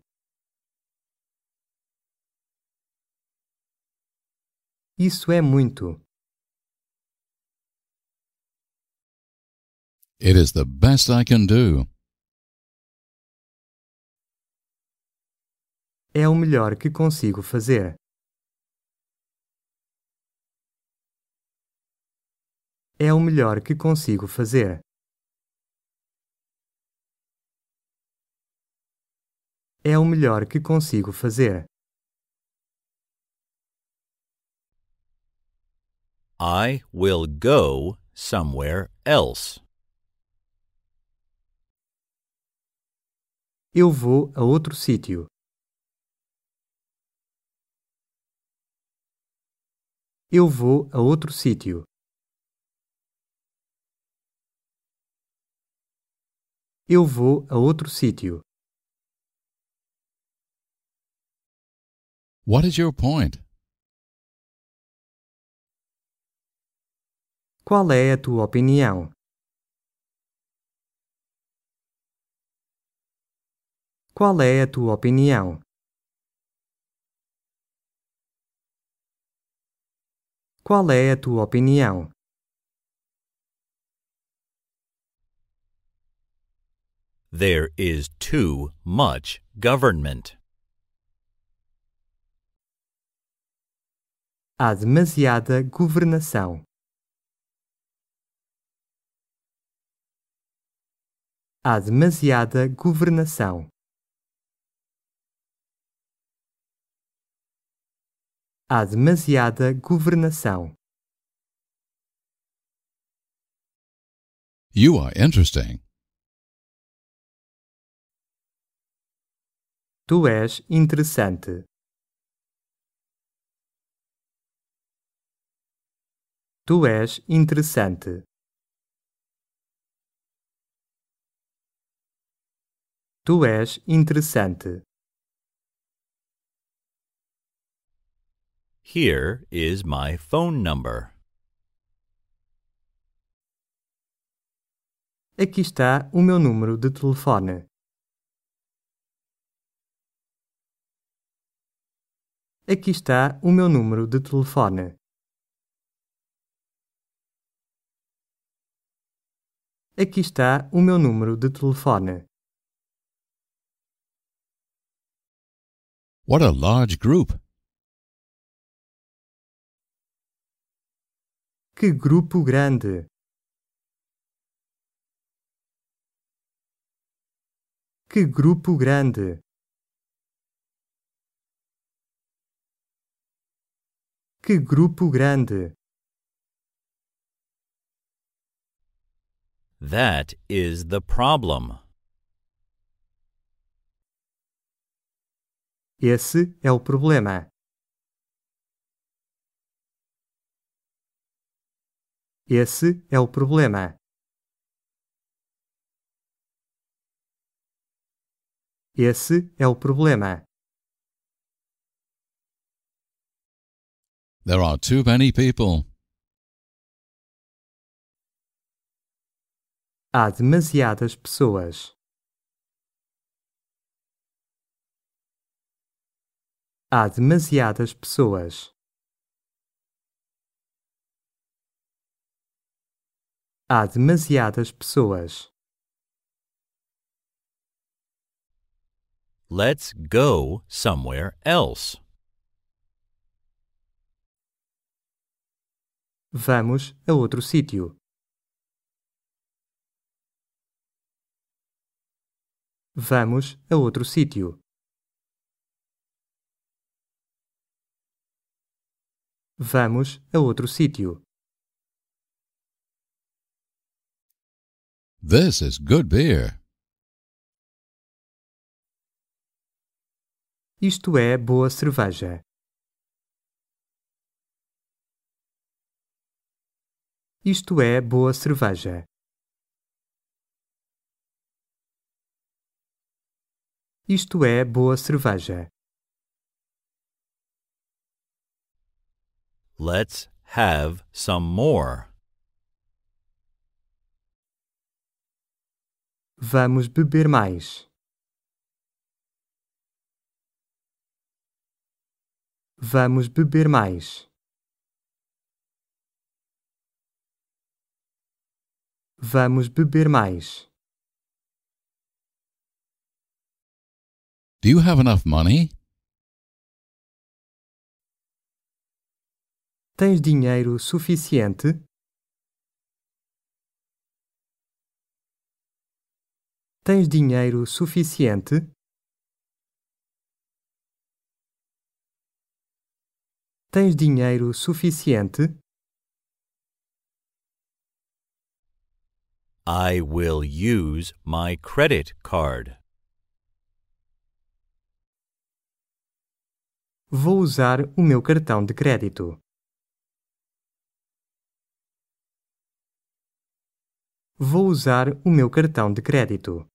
Isso é muito. It is the best I can do. É o melhor que consigo fazer. É o melhor que consigo fazer. É o melhor que consigo fazer. I will go somewhere else. Eu vou a outro sítio. Eu vou a outro sítio. Eu vou a outro sítio. What is your point? Qual é a tua opinião? Qual é a tua opinião? Qual é a tua opinião? There is too much government. Há demasiada governação. Há demasiada governação. Há demasiada governação. You are interesting. Tu és interessante. Tu és interessante. Tu és interessante. Here is my phone number. Aqui está o meu número de telefone. Aqui está o meu número de telefone. Aqui está o meu número de telefone. What a large group! Que grupo grande! Que grupo grande! Que grupo grande! That is the problem. Esse é o problema. Esse é o problema. Esse é o problema. There are too many people. Há demasiadas pessoas. Há demasiadas pessoas. Há demasiadas pessoas. Let's go somewhere else. Vamos a outro sítio. Vamos a outro sítio. Vamos a outro sítio. This is good beer. Isto é boa cerveja. Isto é boa cerveja. Isto é boa cerveja. Let's have some more. Vamos beber mais. Vamos beber mais. Vamos beber mais. Do you have enough money? Tens dinheiro suficiente? Tens dinheiro suficiente? Tens dinheiro suficiente? I will use my credit card. Vou usar o meu cartão de crédito. Vou usar o meu cartão de crédito.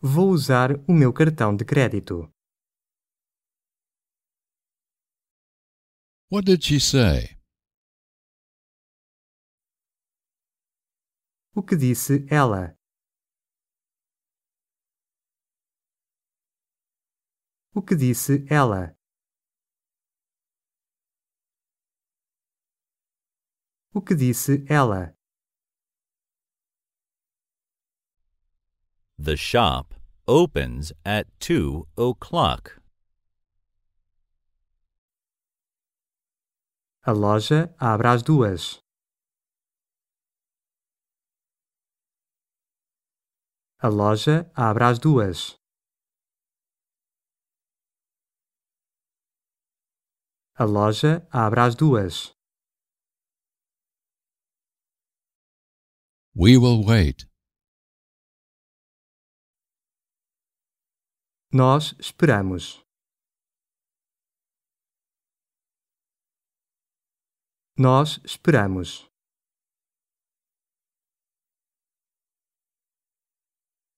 Vou usar o meu cartão de crédito. What did she say? O que disse ela? O que disse ela? O que disse ela? The shop opens at two o'clock. A loja abre às duas. A loja abre às duas. A loja abre às duas. We will wait. Nós esperamos. Nós esperamos.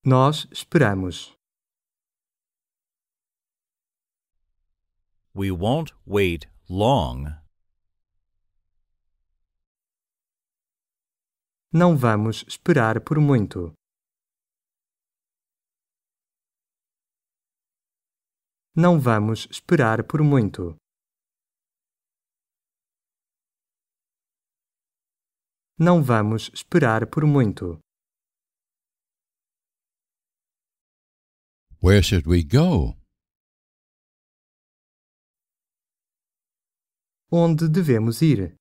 Nós esperamos. We won't wait long. Não vamos esperar por muito. Não vamos esperar por muito. Não vamos esperar por muito. Where should we go? onde devemos ir.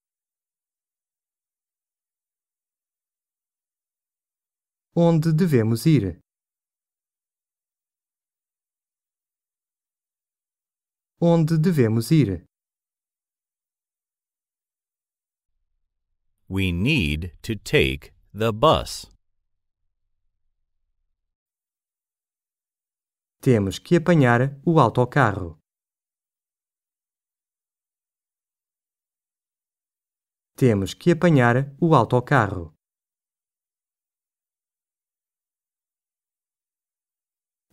Onde devemos ir? Onde devemos ir? We need to take the bus. Temos que apanhar o autocarro. Temos que apanhar o autocarro.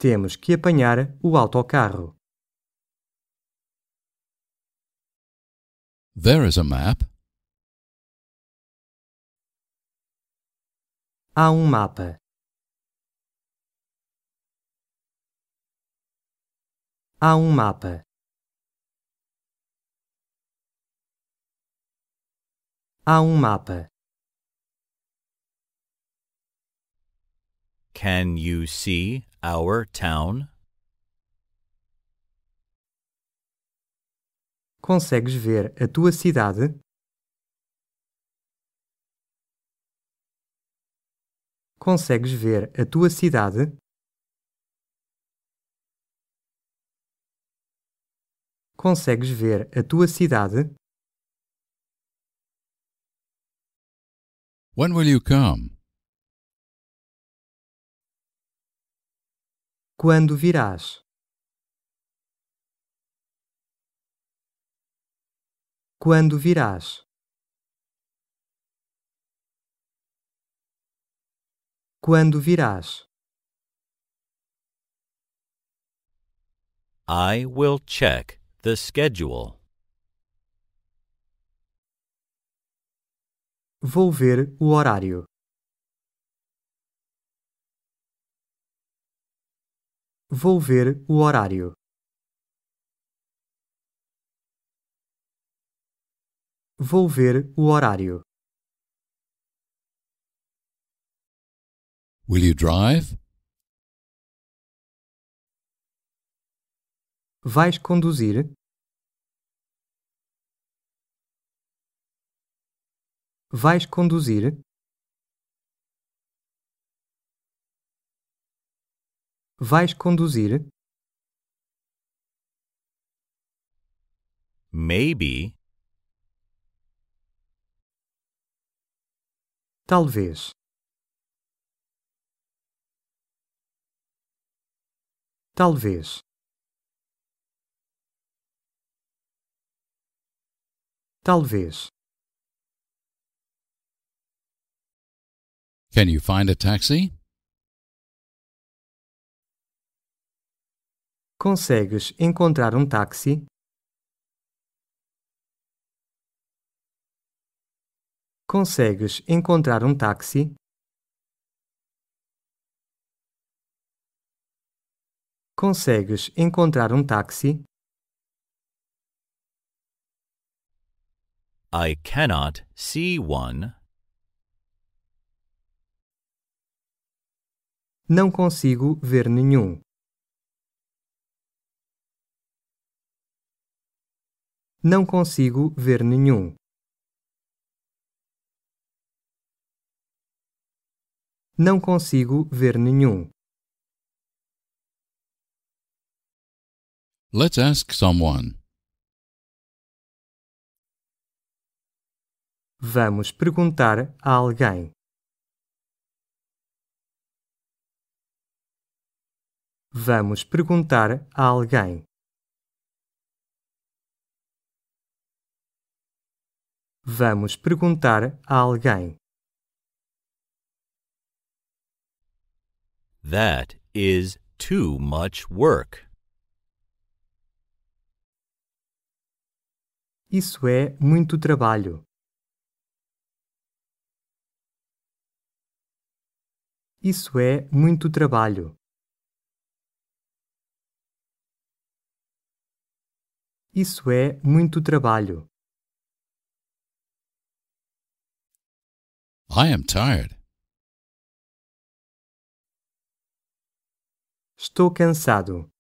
Temos que apanhar o autocarro. There is a map. Há um mapa. Há um mapa. Há um mapa. Can you see our town? Consegues ver a tua cidade? Consegues ver a tua cidade? Consegues ver a tua cidade? When will you come? Quando virás? Quando virás? Quando virás? I will check the schedule. Vou ver o horário. Vou ver o horário. Vou ver o horário. Will you drive? Vais conduzir? Vais conduzir? Vais conduzir? Maybe. Talvez. Talvez. Talvez. Can you find a taxi? Consegues encontrar um táxi? Consegues encontrar um táxi? Consegues encontrar um táxi? I cannot see one Não consigo ver nenhum. Não consigo ver nenhum. Não consigo ver nenhum. Let's ask someone. Vamos perguntar a alguém. Vamos perguntar a alguém. Vamos perguntar a alguém. That is too much work. Isso é muito trabalho. Isso é muito trabalho. Isso é muito trabalho. I am tired. Estou cansado.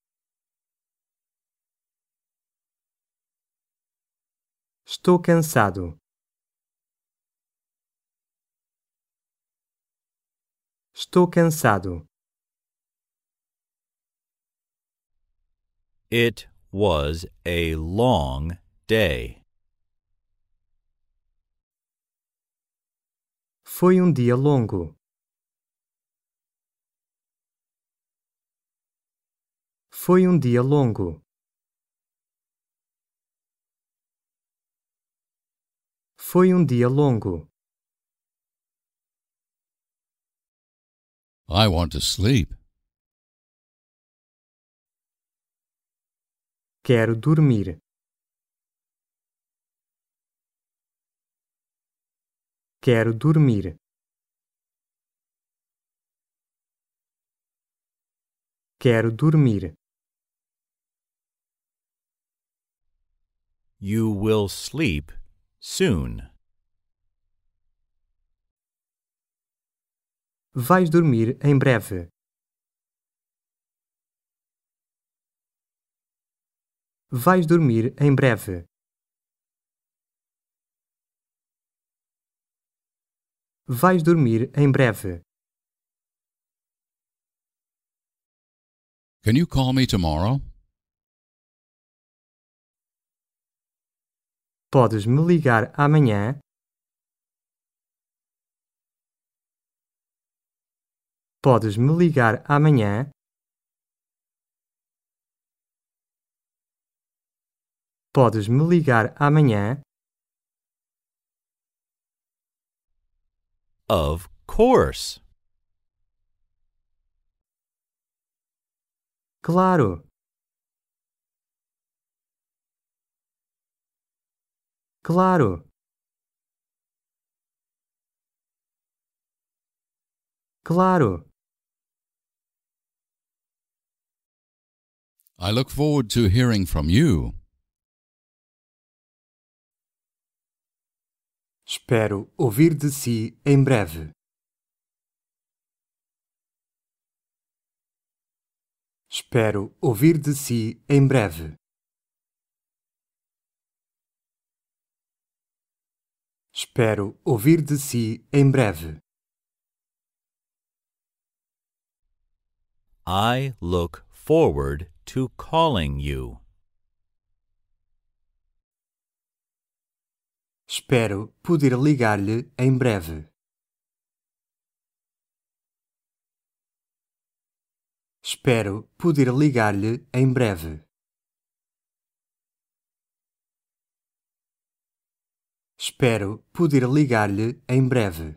Estou cansado. Estou cansado. It was a long day. Foi um dia longo. Foi um dia longo. Foi um dia longo. I want to sleep. Quero dormir. Quero dormir. Quero dormir. You will sleep soon. Vais dormir em breve. Vais dormir em breve. Vais dormir em breve. Can you call me tomorrow? Podes me ligar amanhã? Podes me ligar amanhã? Podes me ligar amanhã? Of course. Claro. Claro. Claro. I look forward to hearing from you. Espero ouvir de si em breve. Espero ouvir de si em breve. Espero ouvir de si em breve. I look forward to calling you. Espero poder ligar-lhe em breve. Espero poder ligar-lhe em breve. Espero poder ligar-lhe em breve.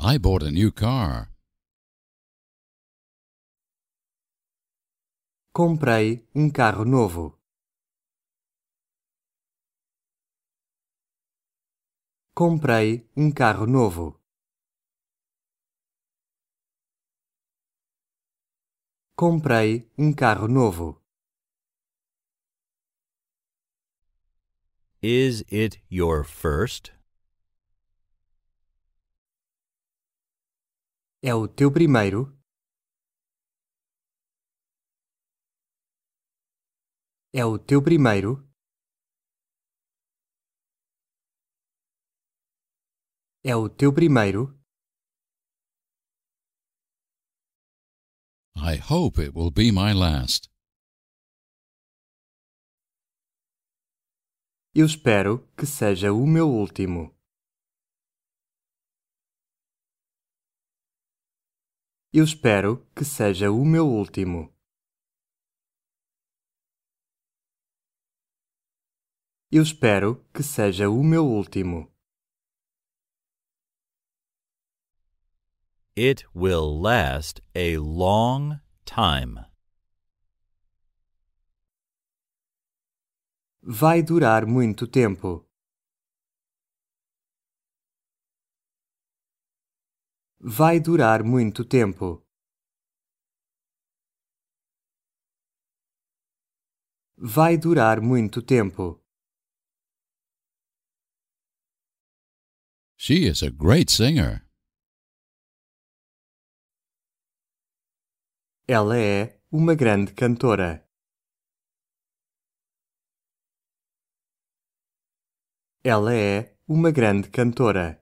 I bought a new car. Comprei um carro novo. Comprei um carro novo. Comprei um carro novo. Is it your first? É o teu primeiro? É o teu primeiro? É o teu primeiro? I hope it will be my last. Eu espero que seja o meu último. Eu espero que seja o meu último. Eu espero que seja o meu último. It will last a long time. Vai durar muito tempo. Vai durar muito tempo. Vai durar muito tempo. She is a great singer. Ela é uma grande cantora. Ela é uma grande cantora.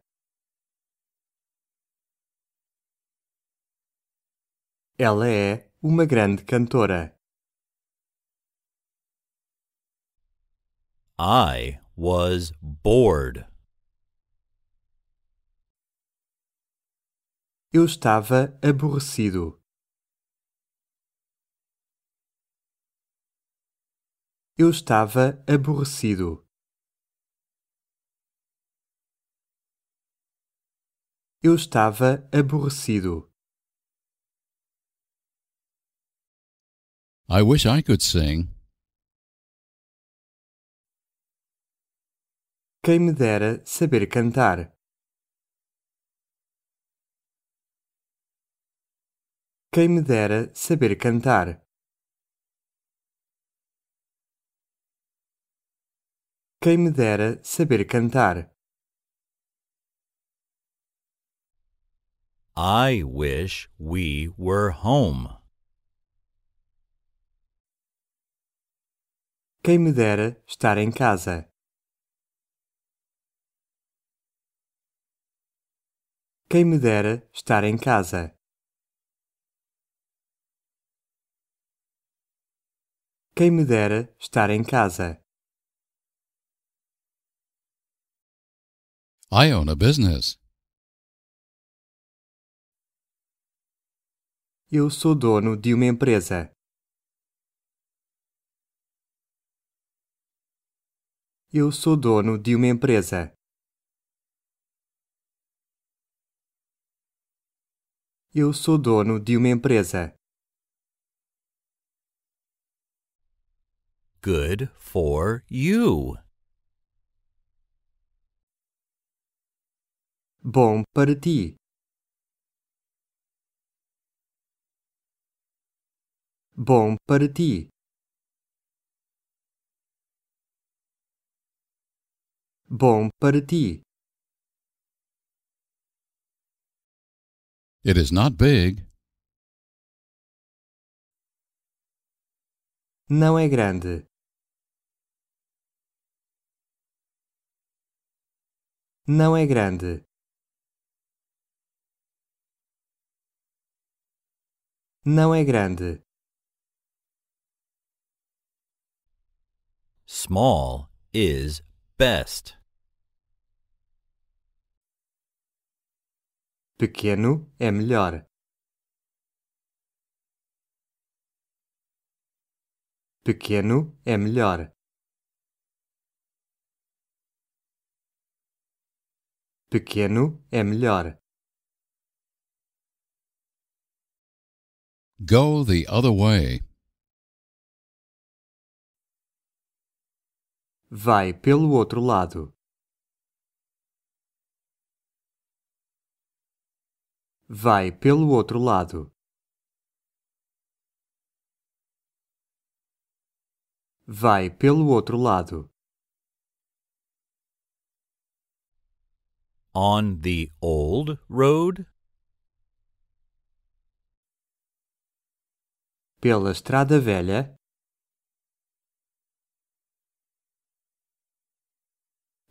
Ela é uma grande cantora. I was bored. Eu estava aborrecido. Eu estava aborrecido. Eu estava aborrecido. I wish I could sing. Quem me dera saber cantar. Quem me dera saber cantar. Quem me dera saber cantar. I wish we were home. Quem me dera estar em casa. Quem me dera estar em casa. Quem me dera estar em casa. I own a business. Eu sou dono de uma empresa. Eu sou dono de uma empresa. Eu sou dono de uma empresa. Good for you. Bom para ti. Bom para ti. Bom para ti. It is not big. Não é grande. Não é grande. não é grande. Small is best. Pequeno é melhor. Pequeno é melhor. Pequeno é melhor. Go the other way. Vai pelo outro lado. Vai pelo outro lado. Vai pelo outro lado. On the old road? pela Estrada Velha,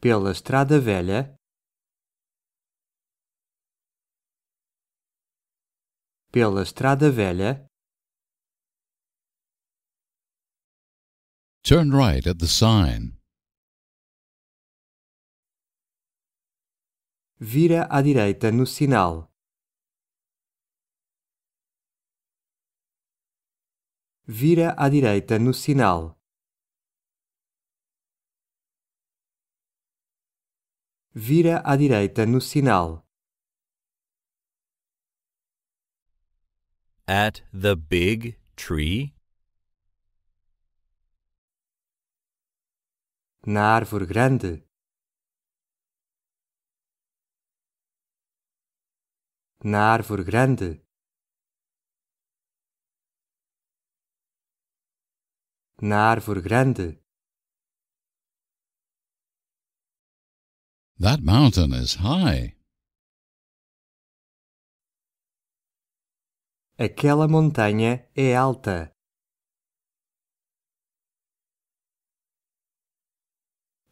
pela Estrada Velha, pela Estrada Velha. Turn right at the sign. Vira à direita no sinal. Vira à direita no sinal. Vira à direita no sinal. At the big tree? Na árvore grande. Na árvore grande. naar voor That mountain is high. Aquela montanha é alta.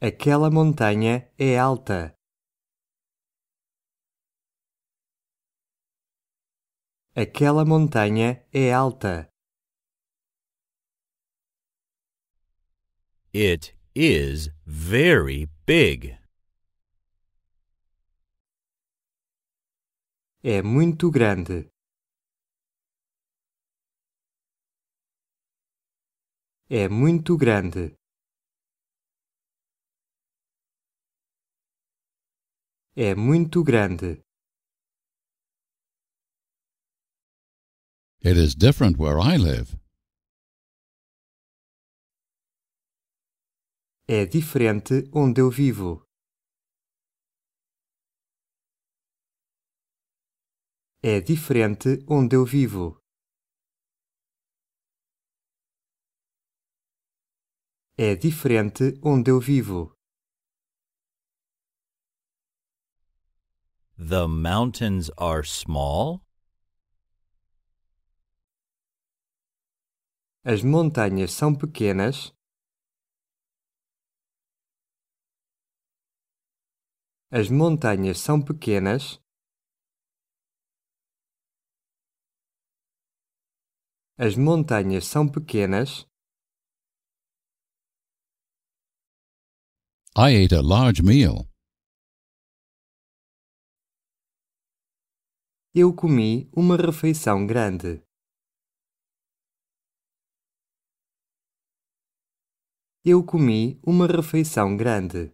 Aquela montanha é alta. Aquela montanha é alta. It is very big. É muito grande. É muito grande. É muito grande. It is different where I live. É diferente onde eu vivo. É diferente onde eu vivo. É diferente onde eu vivo. The mountains are small. As montanhas são pequenas. As montanhas são pequenas. As montanhas são pequenas. I ate a large meal. Eu comi uma refeição grande. Eu comi uma refeição grande.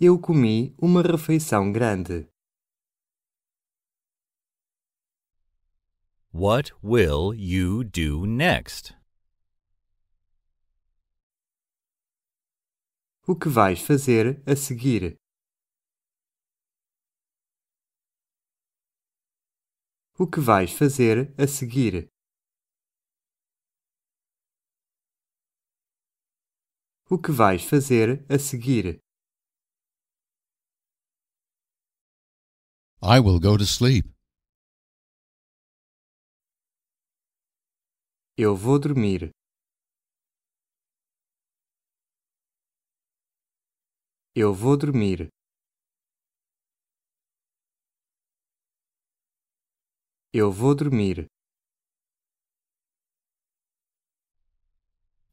Eu comi uma refeição grande. What will you do next? O que vais fazer a seguir? O que vais fazer a seguir? O que vais fazer a seguir? I will go to sleep. Eu vou dormir. Eu vou dormir. Eu vou dormir.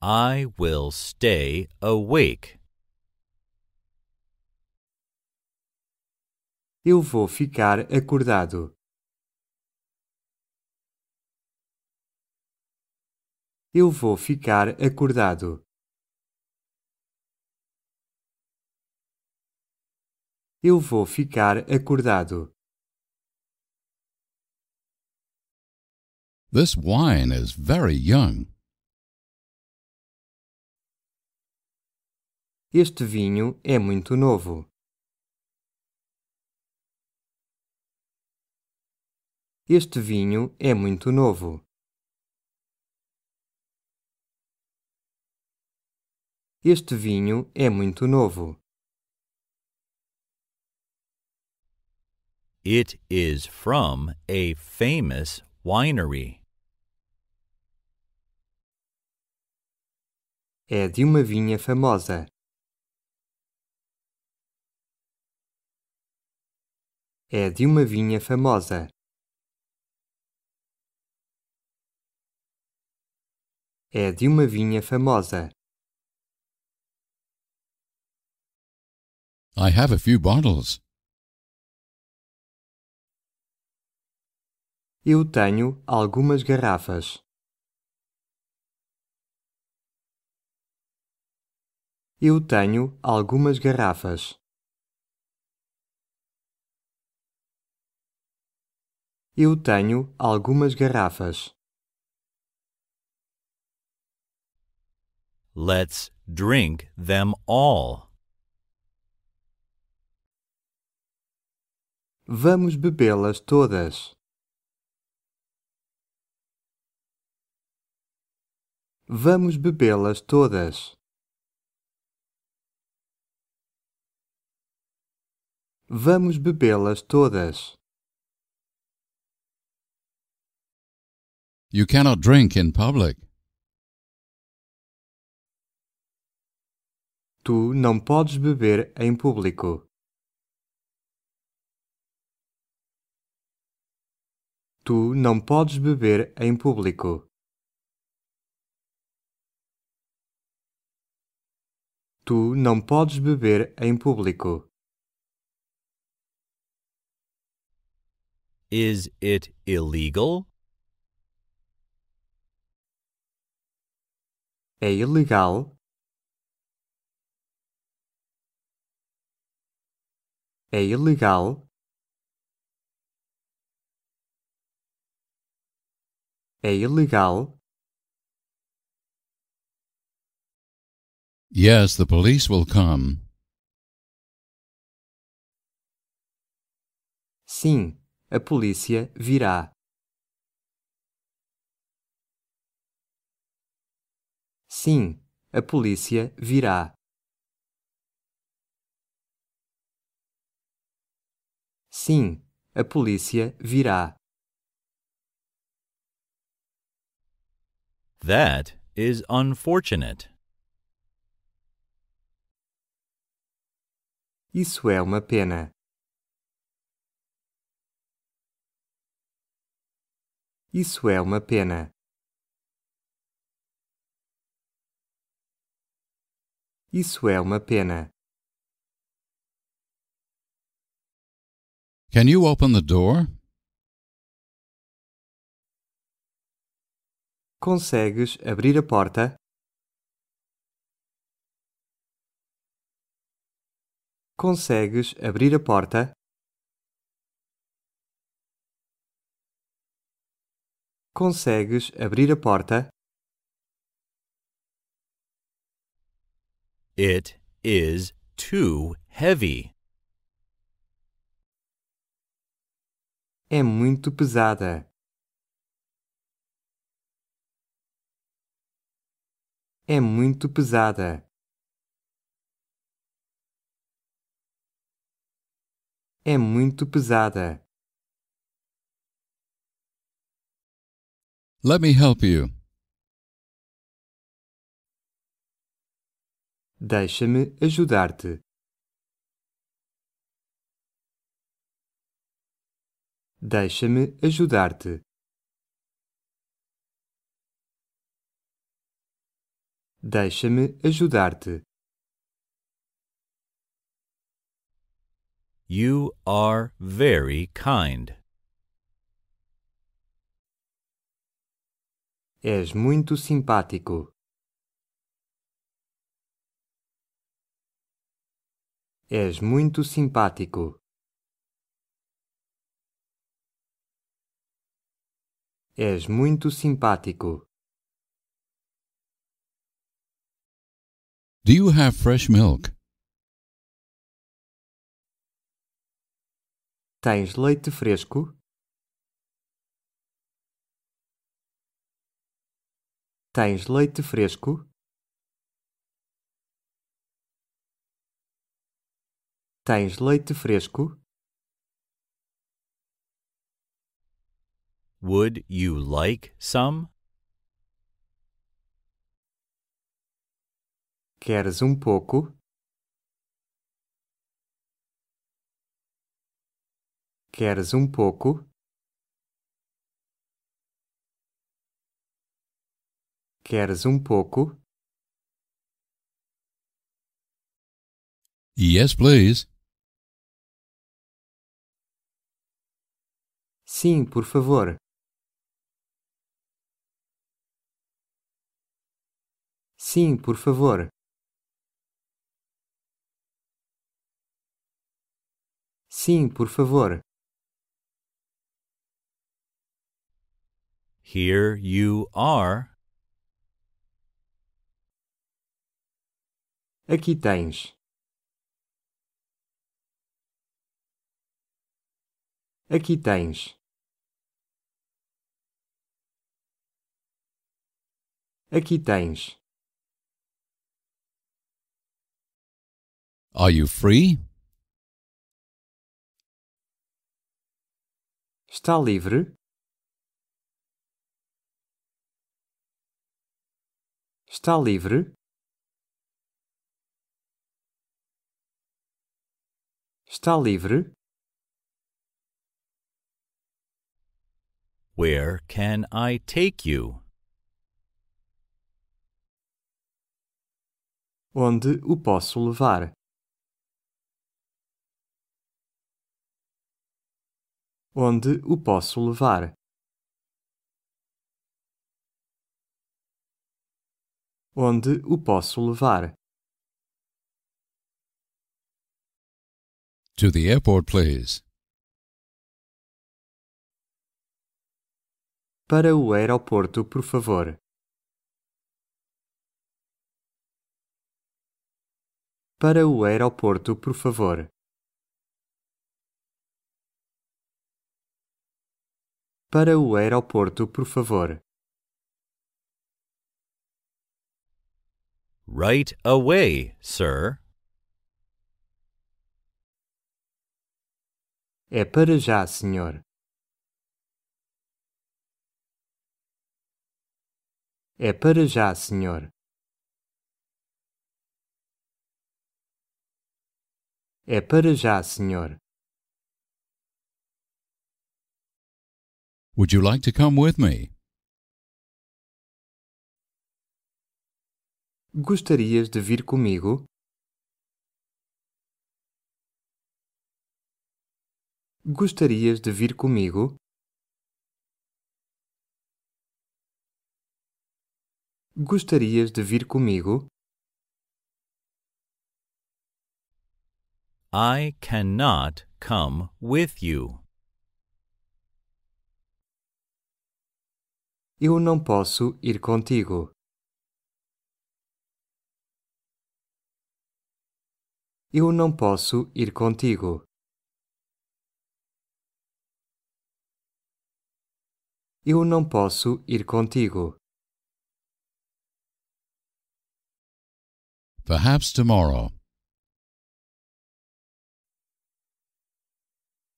I will stay awake. Eu vou ficar acordado. Eu vou ficar acordado. Eu vou ficar acordado. This wine is very young. Este vinho é muito novo. Este vinho é muito novo. Este vinho é muito novo. It is from a famous winery. É de uma vinha famosa. É de uma vinha famosa. é de uma vinha famosa. I have a few bottles. Eu tenho algumas garrafas. Eu tenho algumas garrafas. Eu tenho algumas garrafas. Let's drink them all. Vamos bebê-las todas. Vamos bebê-las todas. Vamos bebê-las todas. You cannot drink in public. Tu não podes beber em público. Tu não podes beber em público. Tu não podes beber em público. Is it illegal? É ilegal é ilegal? É ilegal? Yes, the police will come. Sim, a polícia virá. Sim, a polícia virá. Sim, a polícia virá. That is unfortunate. Isso é uma pena. Isso é uma pena. Isso é uma pena. Can you open the door? Consegues abrir a porta? Consegues abrir a porta? Consegues abrir a porta? It is too heavy. é muito pesada. É muito pesada. É muito pesada. Let me help you. Deixa-me ajudar-te. Deixa-me ajudar-te. Deixa-me ajudar-te. You are very kind. És muito simpático. És muito simpático. És muito simpático. Do you have fresh milk? Tens leite fresco? Tens leite fresco? Tens leite fresco? Would you like some? Queres um pouco? Queres um pouco? Queres um pouco? Yes, please. Sim, por favor. Sim, por favor. Sim, por favor. Here you are. Aqui tens. Aqui tens. Aqui tens. Are you free? Está livre? Está livre? Está livre? Where can I take you? Onde o posso levar? Onde o posso levar? Onde o posso levar? To the airport, please. Para o aeroporto, por favor. Para o aeroporto, por favor. Para o aeroporto, por favor. Right away, sir. É para já, senhor. É para já, senhor. É para já, senhor. Would you like to come with me? Gostarias de vir comigo? Gostarias de vir comigo? Gostarias de vir comigo? I cannot come with you. Eu não posso ir contigo. Eu não posso ir contigo. Eu não posso ir contigo. Perhaps tomorrow.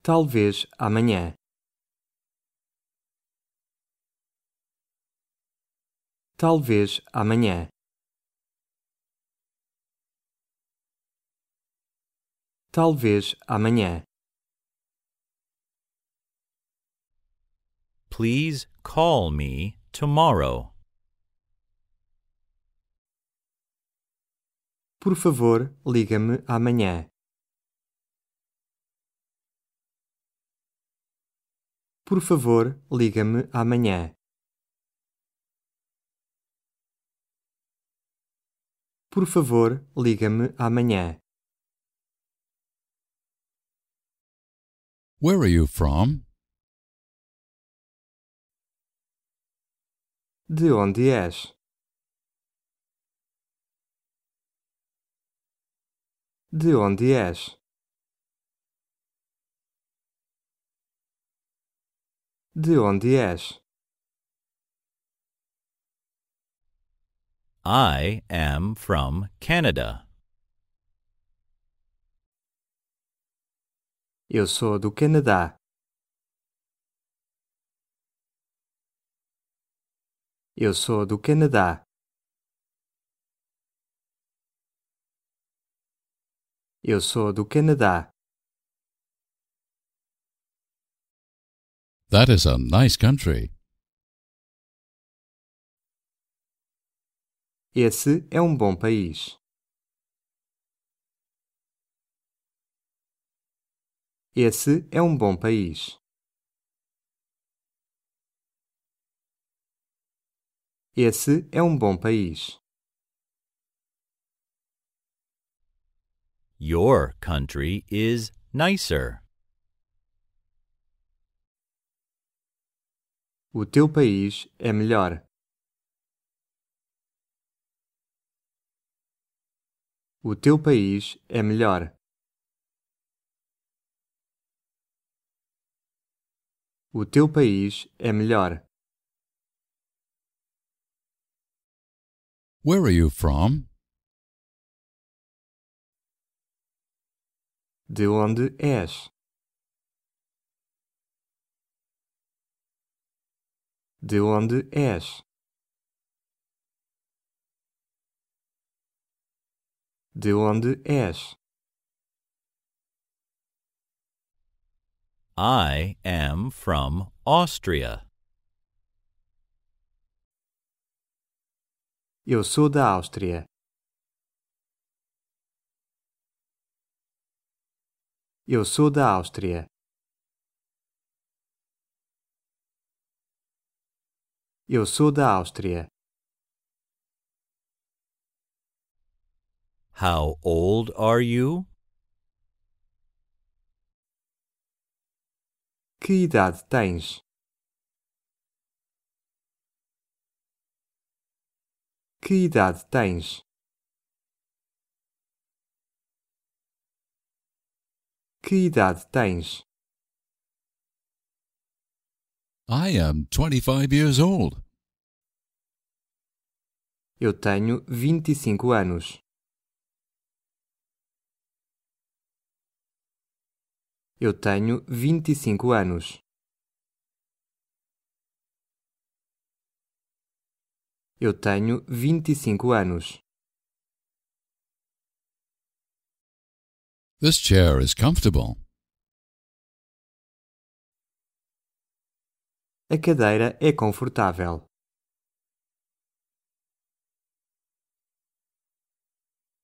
Talvez amanhã. Talvez amanhã. Talvez amanhã. Please call me tomorrow. Por favor, liga-me amanhã. Por favor, liga-me amanhã. Por favor, liga-me amanhã. Where are you from? De onde és? De onde és? De onde és? I am from Canada. Eu sou do Canadá. Eu sou do Canadá. Eu sou do Canadá. That is a nice country. Esse é um bom país. Esse é um bom país. Esse é um bom país. Your country is nicer. O teu país é melhor. O teu país é melhor. O teu país é melhor. Where are you from? De onde és? De onde és? De onde és? I am from Austria. Eu sou da Áustria. Eu sou da Áustria. Eu sou da Áustria. How old are you? Que idade tens? Que idade tens? Que idade tens? I am 25 years old. Eu tenho 25 anos. Eu tenho vinte e cinco anos. Eu tenho vinte e cinco anos. This chair is comfortable. A cadeira é confortável.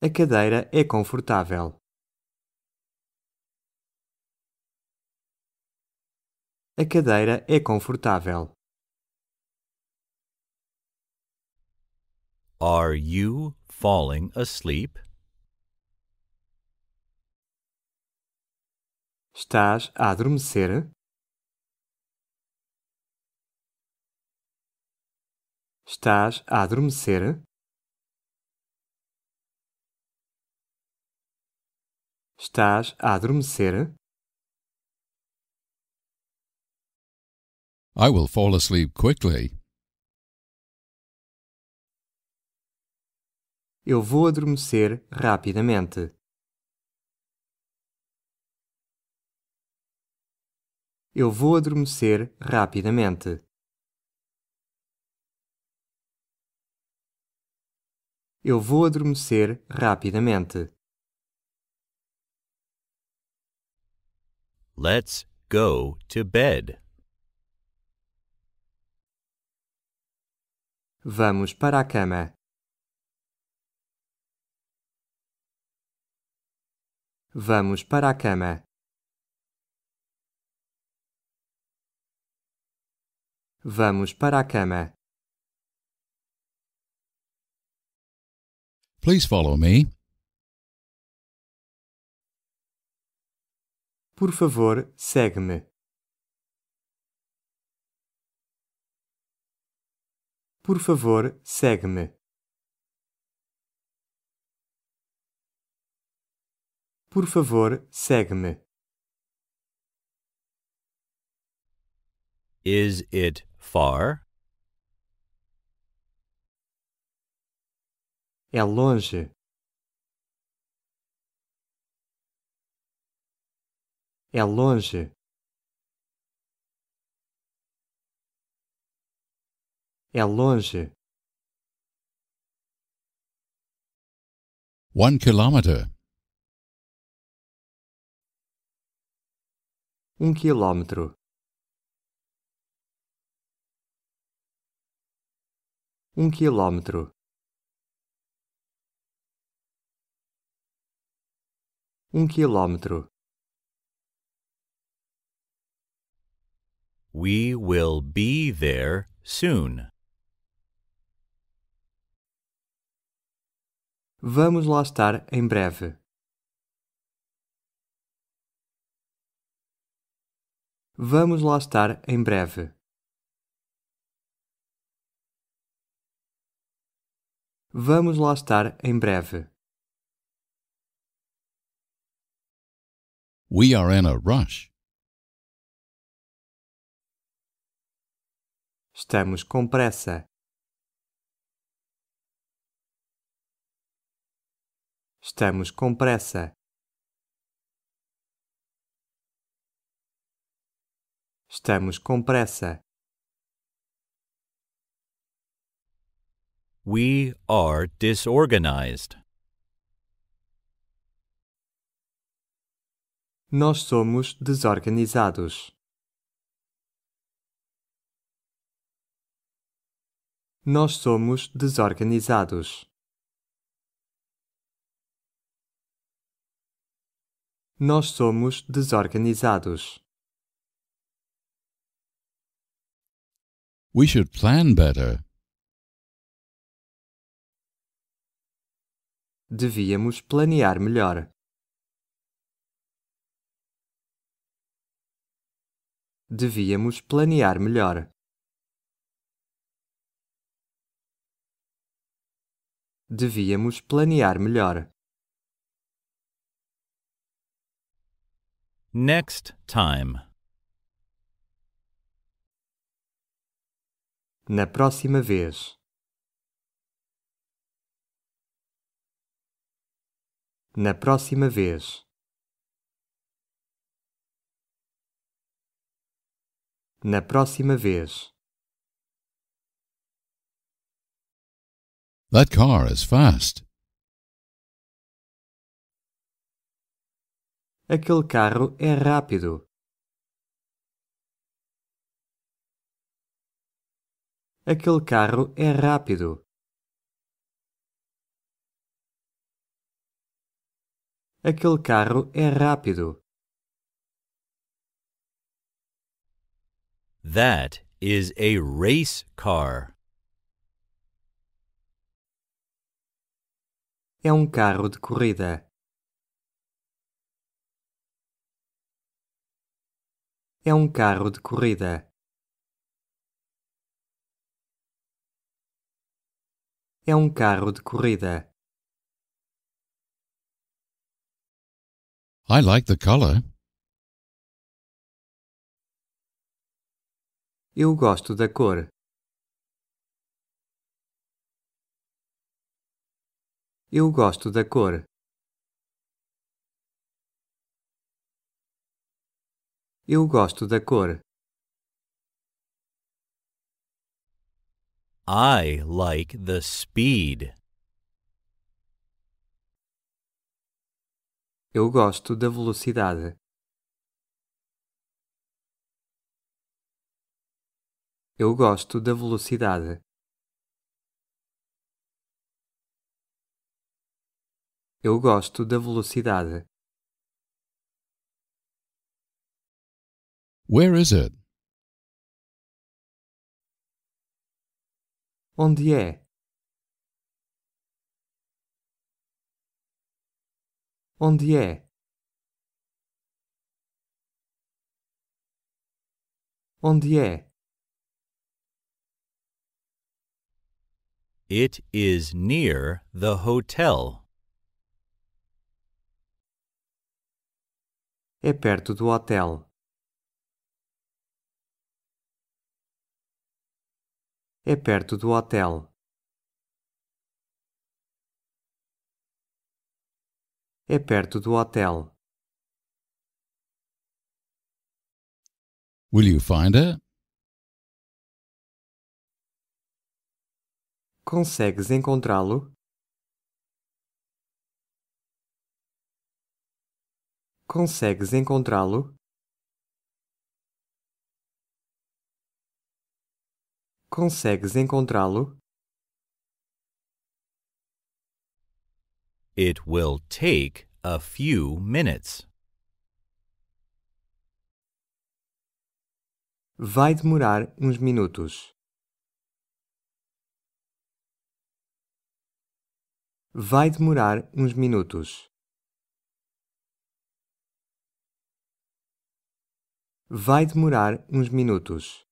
A cadeira é confortável. A cadeira é confortável. Are you falling asleep? Estás a adormecer? Estás a adormecer? Estás a adormecer? I will fall asleep quickly. Eu vou adormecer rapidamente. Eu vou adormecer rapidamente. Eu vou adormecer rapidamente. Let's go to bed. Vamos para a cama. Vamos para a cama. Vamos para a cama. Please follow me. Por favor, segue-me. Por favor, segue-me. Por favor, segue-me. Is it far? É longe. É longe. É longe. One kilometer. Um quilômetro. Um quilômetro. Um quilômetro. We will be there soon. Vamos lá estar em breve. Vamos lá estar em breve. Vamos lá estar em breve. We are in a rush. Estamos com pressa. Estamos com pressa. Estamos com pressa. We are disorganized. Nós somos desorganizados. Nós somos desorganizados. Nós somos desorganizados. We should plan better. Devíamos planear melhor. Devíamos planear melhor. Devíamos planear melhor. Next time. Na próxima vez. Na próxima vez. Na próxima vez. That car is fast. Aquele carro é rápido. Aquele carro é rápido. Aquele carro é rápido. That is a race car. É um carro de corrida. é um carro de corrida. É um carro de corrida. I like the color. Eu gosto da cor. Eu gosto da cor. Eu gosto da cor. I like the speed. Eu gosto da velocidade. Eu gosto da velocidade. Eu gosto da velocidade. Where is it? On the air. On the air. On the air. It is near the hotel. É perto do hotel. É perto do hotel. É perto do hotel. Will you find her? Consegues encontrá-lo? Consegues encontrá-lo? Consegues encontrá-lo? It will take a few minutes. Vai demorar uns minutos. Vai demorar uns minutos. Vai demorar uns minutos.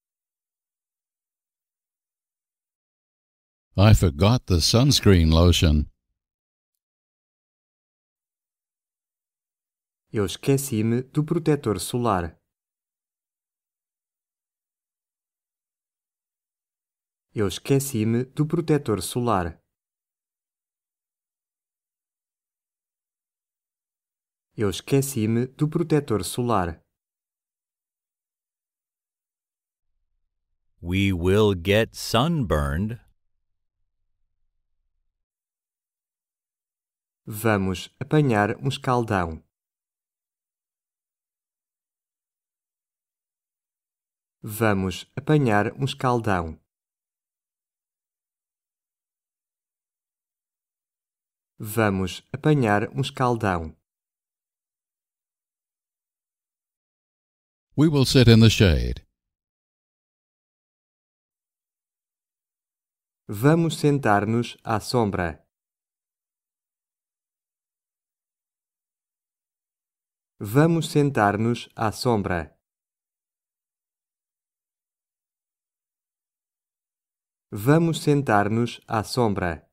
I forgot the sunscreen lotion. Eu esqueci-me do protetor solar. Eu esqueci-me do protetor solar. Eu esqueci-me do protetor solar. We will get sunburned Vamos apanhar um escaldão. Vamos apanhar um escaldão. Vamos apanhar um escaldão. We will sit in the shade. Vamos sentar-nos à sombra. Vamos sentar-nos à sombra. Vamos sentar-nos à sombra.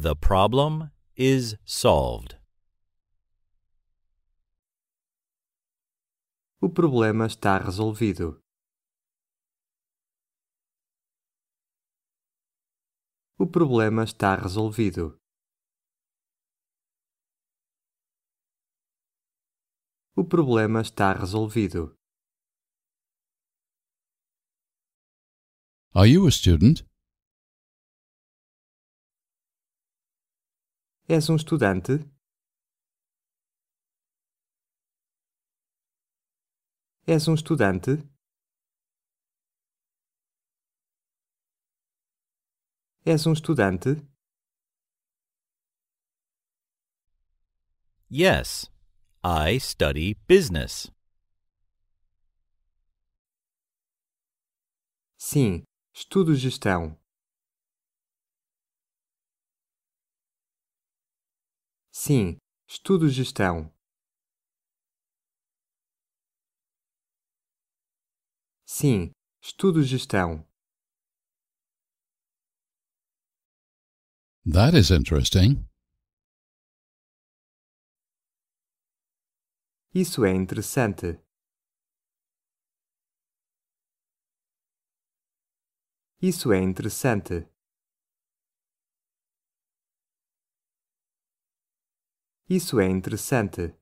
The problem is solved. O problema está resolvido. O problema está resolvido. O problema está resolvido. Are you a student? És um estudante? És um estudante? És um estudante? Yes. I study business. Sim, estudo gestão. Sim, estudo gestão. Sim, estudo gestão. That is interesting. Isso é interessante. Isso é interessante. Isso é interessante.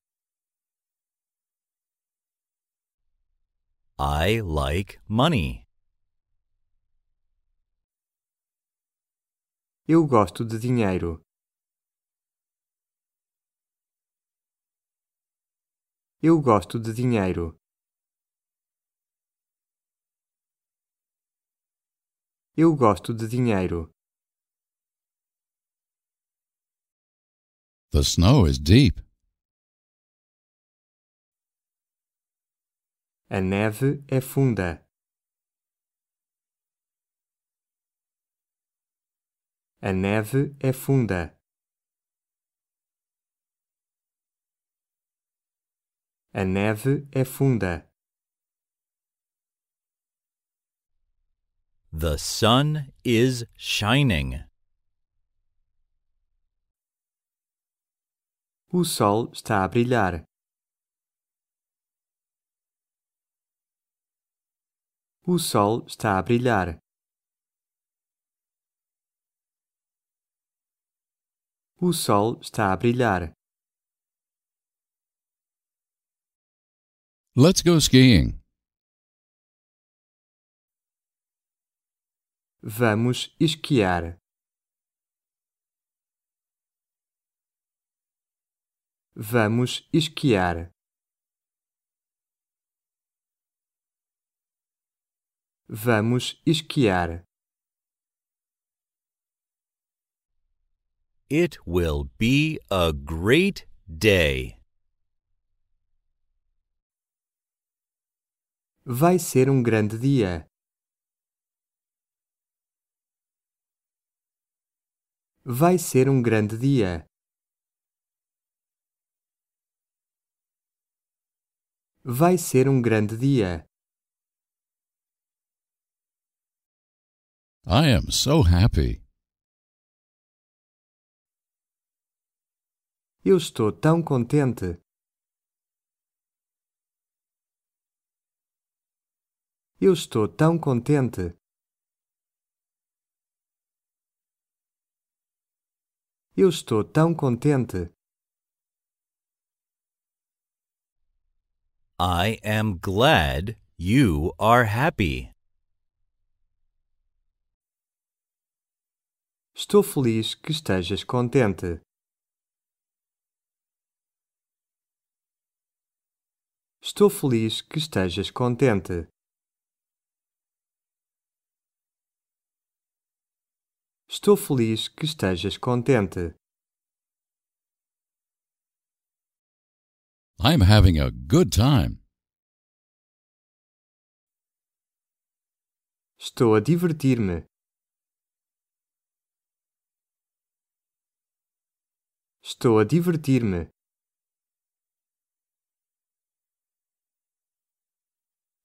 I like money. Eu gosto de dinheiro. Eu gosto de dinheiro. Eu gosto de dinheiro. The snow is deep. A neve é funda. A neve é funda. A neve é funda. The sun is shining. O sol está a brilhar. O sol está a brilhar. O sol está a brilhar. Let's go skiing. Vamos esquiar. Vamos esquiar. Vamos esquiar. It will be a great day. Vai ser um grande dia. Vai ser um grande dia. Vai ser um grande dia. I am so happy. Eu estou tão contente. Eu estou tão contente. Eu estou tão contente. I am glad you are happy. Estou feliz que estejas contente. Estou feliz que estejas contente. Estou feliz que estejas contente. I'm having a good time. Estou a divertir-me. Estou a divertir-me.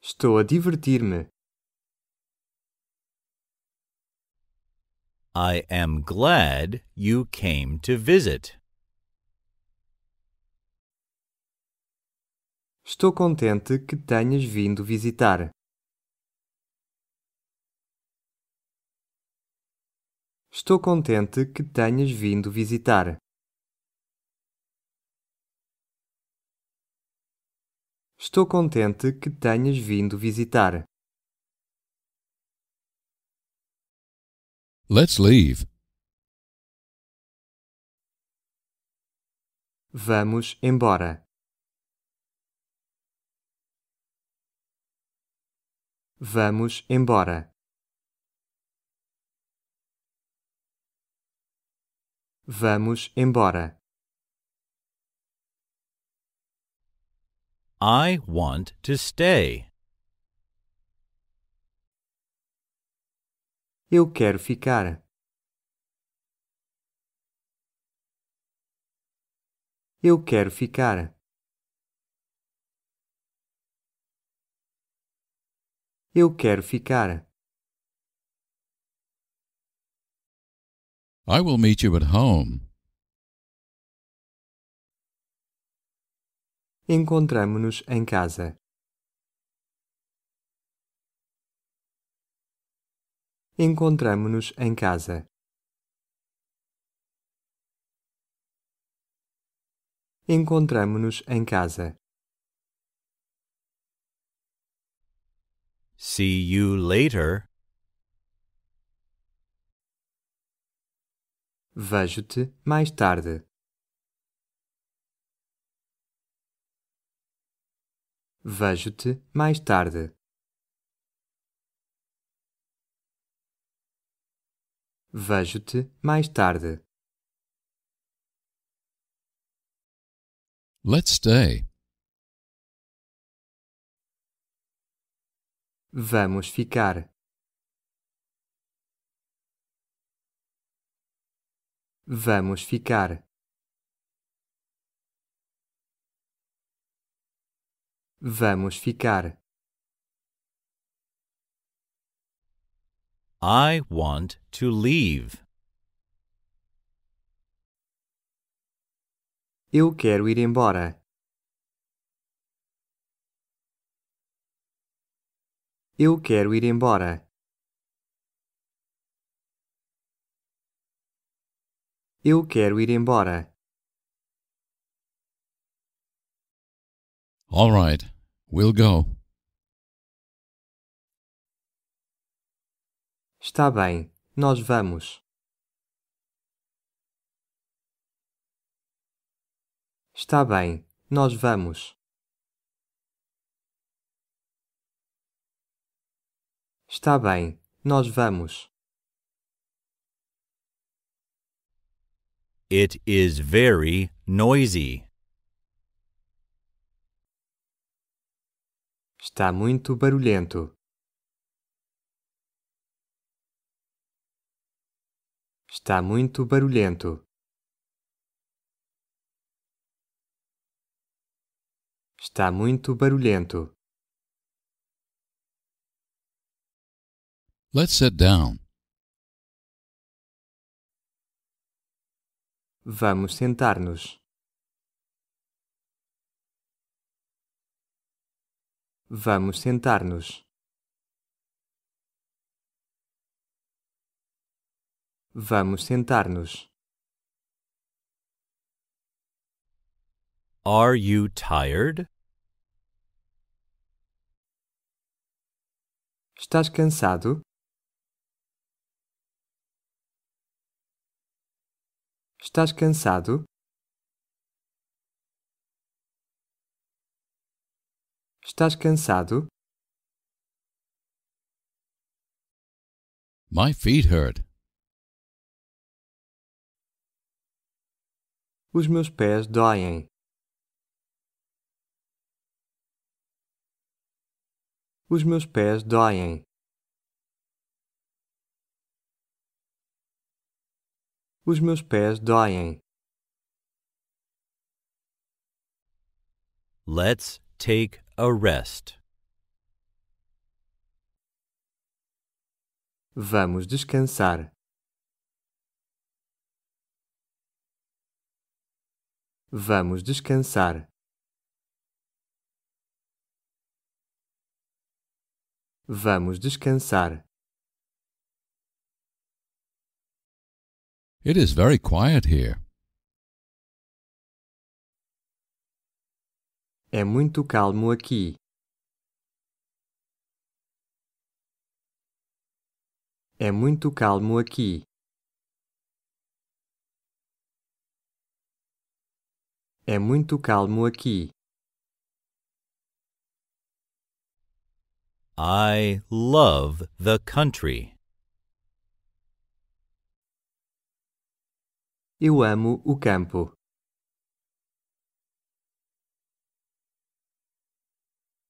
Estou a divertir-me. I am glad you came to visit. Estou contente que tenhas vindo visitar. Estou contente que tenhas vindo visitar. Estou contente que tenhas vindo visitar. Let's leave. Vamos embora. Vamos embora. Vamos embora. I want to stay. Eu quero ficar. Eu quero ficar. Eu quero ficar. I will meet you at home. Encontramo-nos em casa. Encontramo-nos em casa. Encontramo-nos em casa. See you later. Vejo-te mais tarde. Vejo-te mais tarde. Vejo-te mais tarde. Let's stay. Vamos ficar. Vamos ficar. Vamos ficar. I want to leave. Eu quero ir embora. Eu quero ir embora. Eu quero ir embora. All right, we'll go. Está bem, nós vamos. Está bem, nós vamos. Está bem, nós vamos. It is very noisy. Está muito barulhento. Está muito barulhento. Está muito barulhento. Let's sit down. Vamos sentar-nos. Vamos sentar-nos. Vamos sentar-nos. Are you tired? Estás cansado? Estás cansado? Estás cansado? My feet hurt. Os meus pés doem. Os meus pés doem. Os meus pés doem. Let's take a rest. Vamos descansar. Vamos descansar. Vamos descansar. It is very quiet here. É muito calmo aqui. É muito calmo aqui. É muito calmo aqui. I love the country. Eu amo o campo.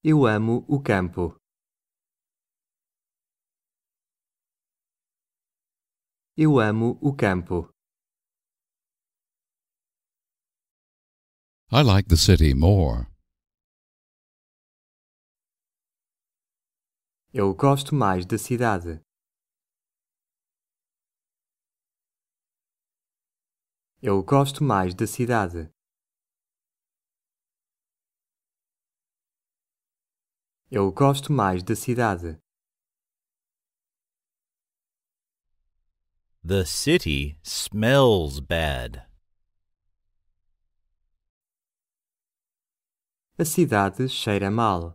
Eu amo o campo. Eu amo o campo. I like the city more. Eu gosto mais da cidade. Eu gosto mais da cidade. Eu gosto mais da cidade. The city smells bad. A cidade cheira mal.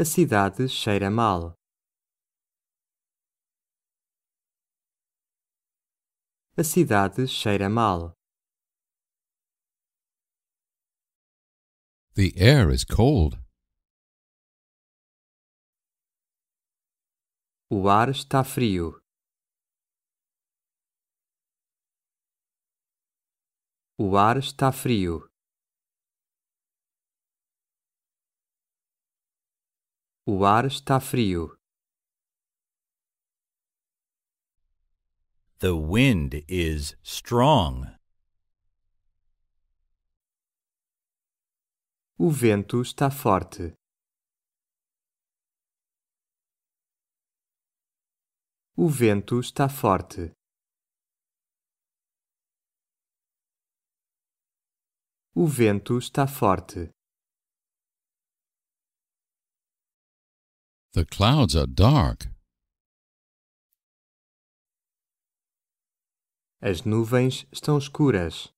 A cidade cheira mal. A cidade cheira mal. The air is cold. O ar está frio. O ar está frio. O ar está frio. The wind is strong. O vento está forte. O vento está forte. O vento está forte. The clouds are dark. As nuvens estão escuras.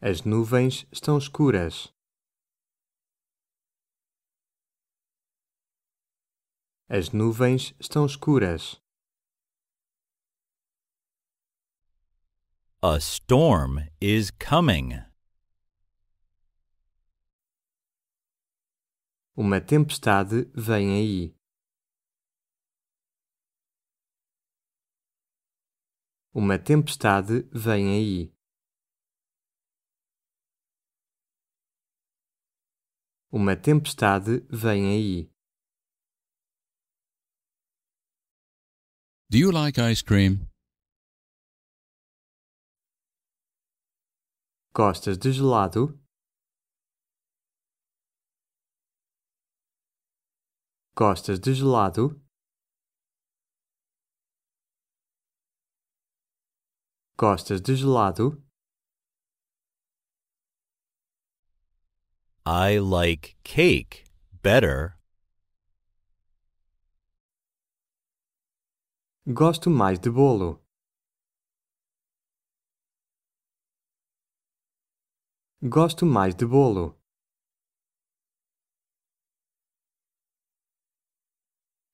As nuvens estão escuras. As nuvens estão escuras. A storm is coming. Uma tempestade vem aí. Uma tempestade vem aí. Uma tempestade vem aí. Do you like ice cream? Gostas de gelado? Gostas de gelado? Gostas de gelado? I like cake better. Gosto mais de bolo. Gosto mais de bolo.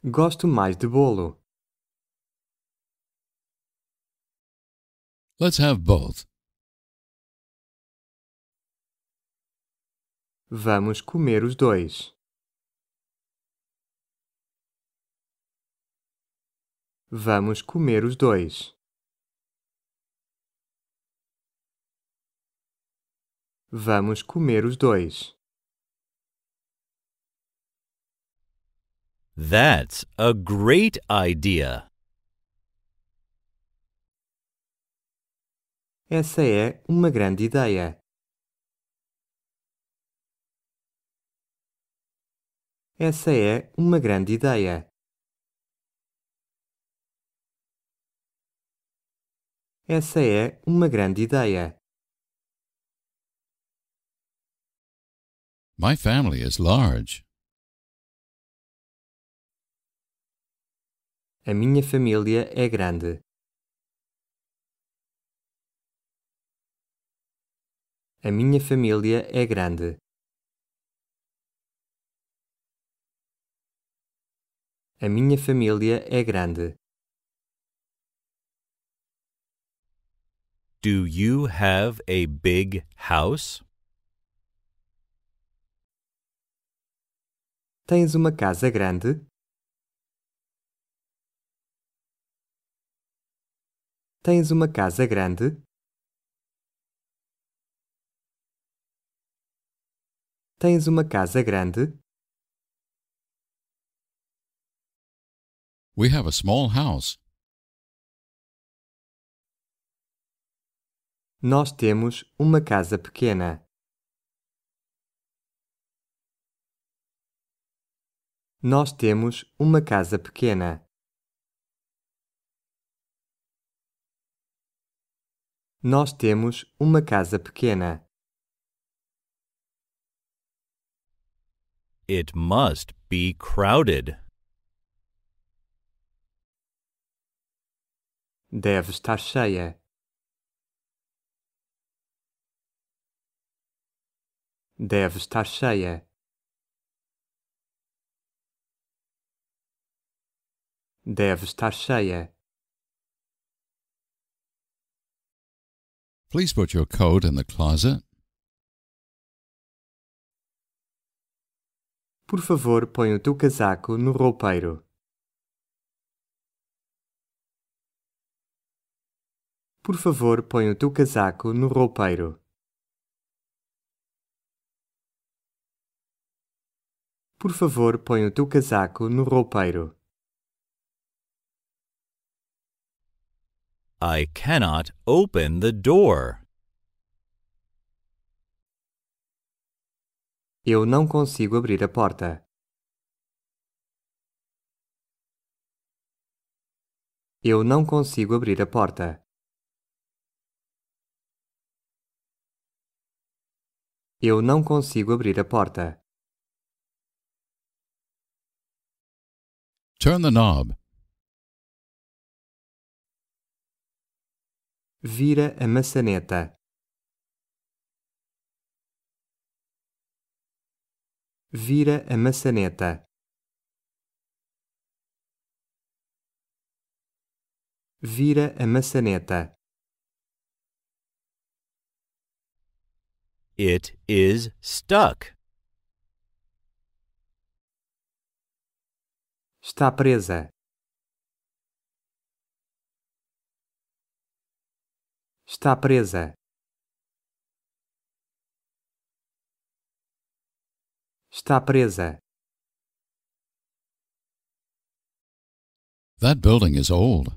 Gosto mais de bolo. Let's have both. Vamos comer os dois. Vamos comer os dois. Vamos comer os dois. That's a great idea. Essa é uma grande ideia. Essa é uma grande ideia. Essa é uma grande ideia. My family is large. A minha família é grande. A minha família é grande. A minha família é grande. Do you have a big house? Tens uma casa grande? Tens uma casa grande? Tens uma casa grande? We have a small house. Nós temos uma casa pequena. Nós temos uma casa pequena. Nós temos uma casa pequena. It must be crowded. Deve estar cheia. Deve estar cheia. deve estar cheia. Please put your coat in the closet. Por favor, põe o teu casaco no roupeiro. Por favor, põe o teu casaco no roupeiro. Por favor, põe o teu casaco no roupeiro. I cannot open the door. Eu não consigo abrir a porta. Eu não consigo abrir a porta. Eu não consigo abrir a porta. Turn the knob. Vira a maçaneta. Vira a maçaneta. Vira a maçaneta. It is stuck. Está presa. Está presa. Está presa. That building is old.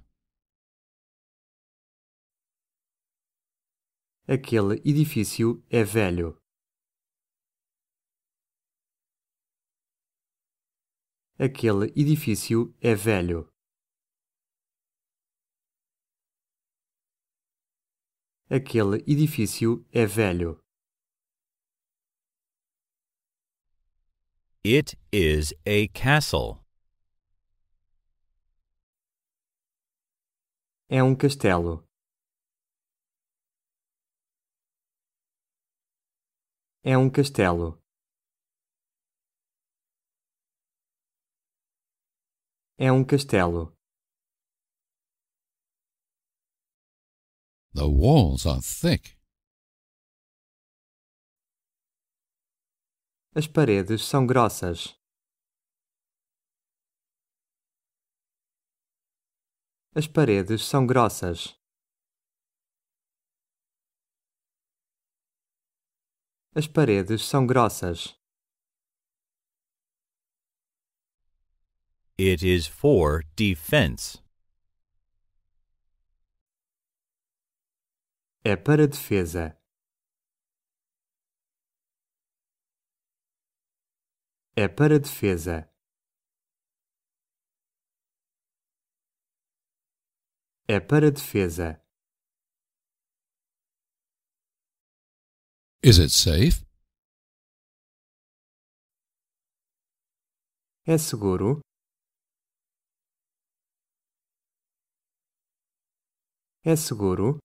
Aquele edifício é velho. Aquele edifício é velho. Aquele edifício é velho. It is a castle. É um castelo. É um castelo. É um castelo. The walls are thick. As paredes são grossas. As paredes são grossas. As paredes são grossas. It is for defense. é para defesa. É para defesa. É para defesa. Is it safe? É seguro? É seguro?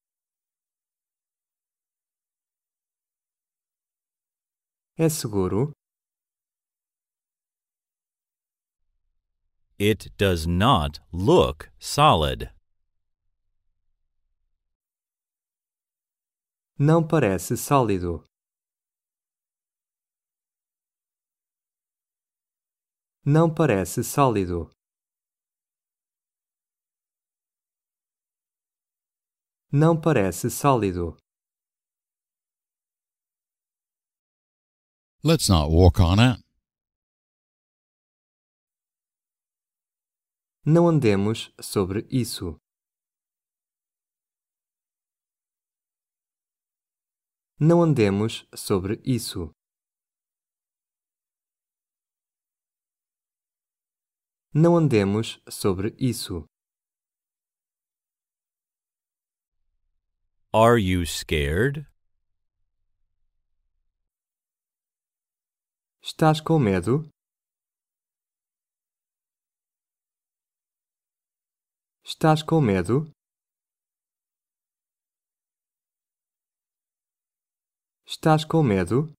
É seguro? It does not look solid. Não parece sólido. Não parece sólido. Não parece sólido. Let's not walk on it. Não andemos sobre isso. Não andemos sobre isso. Não andemos sobre isso. Are you scared? Estás com medo? Estás com medo? Estás com medo?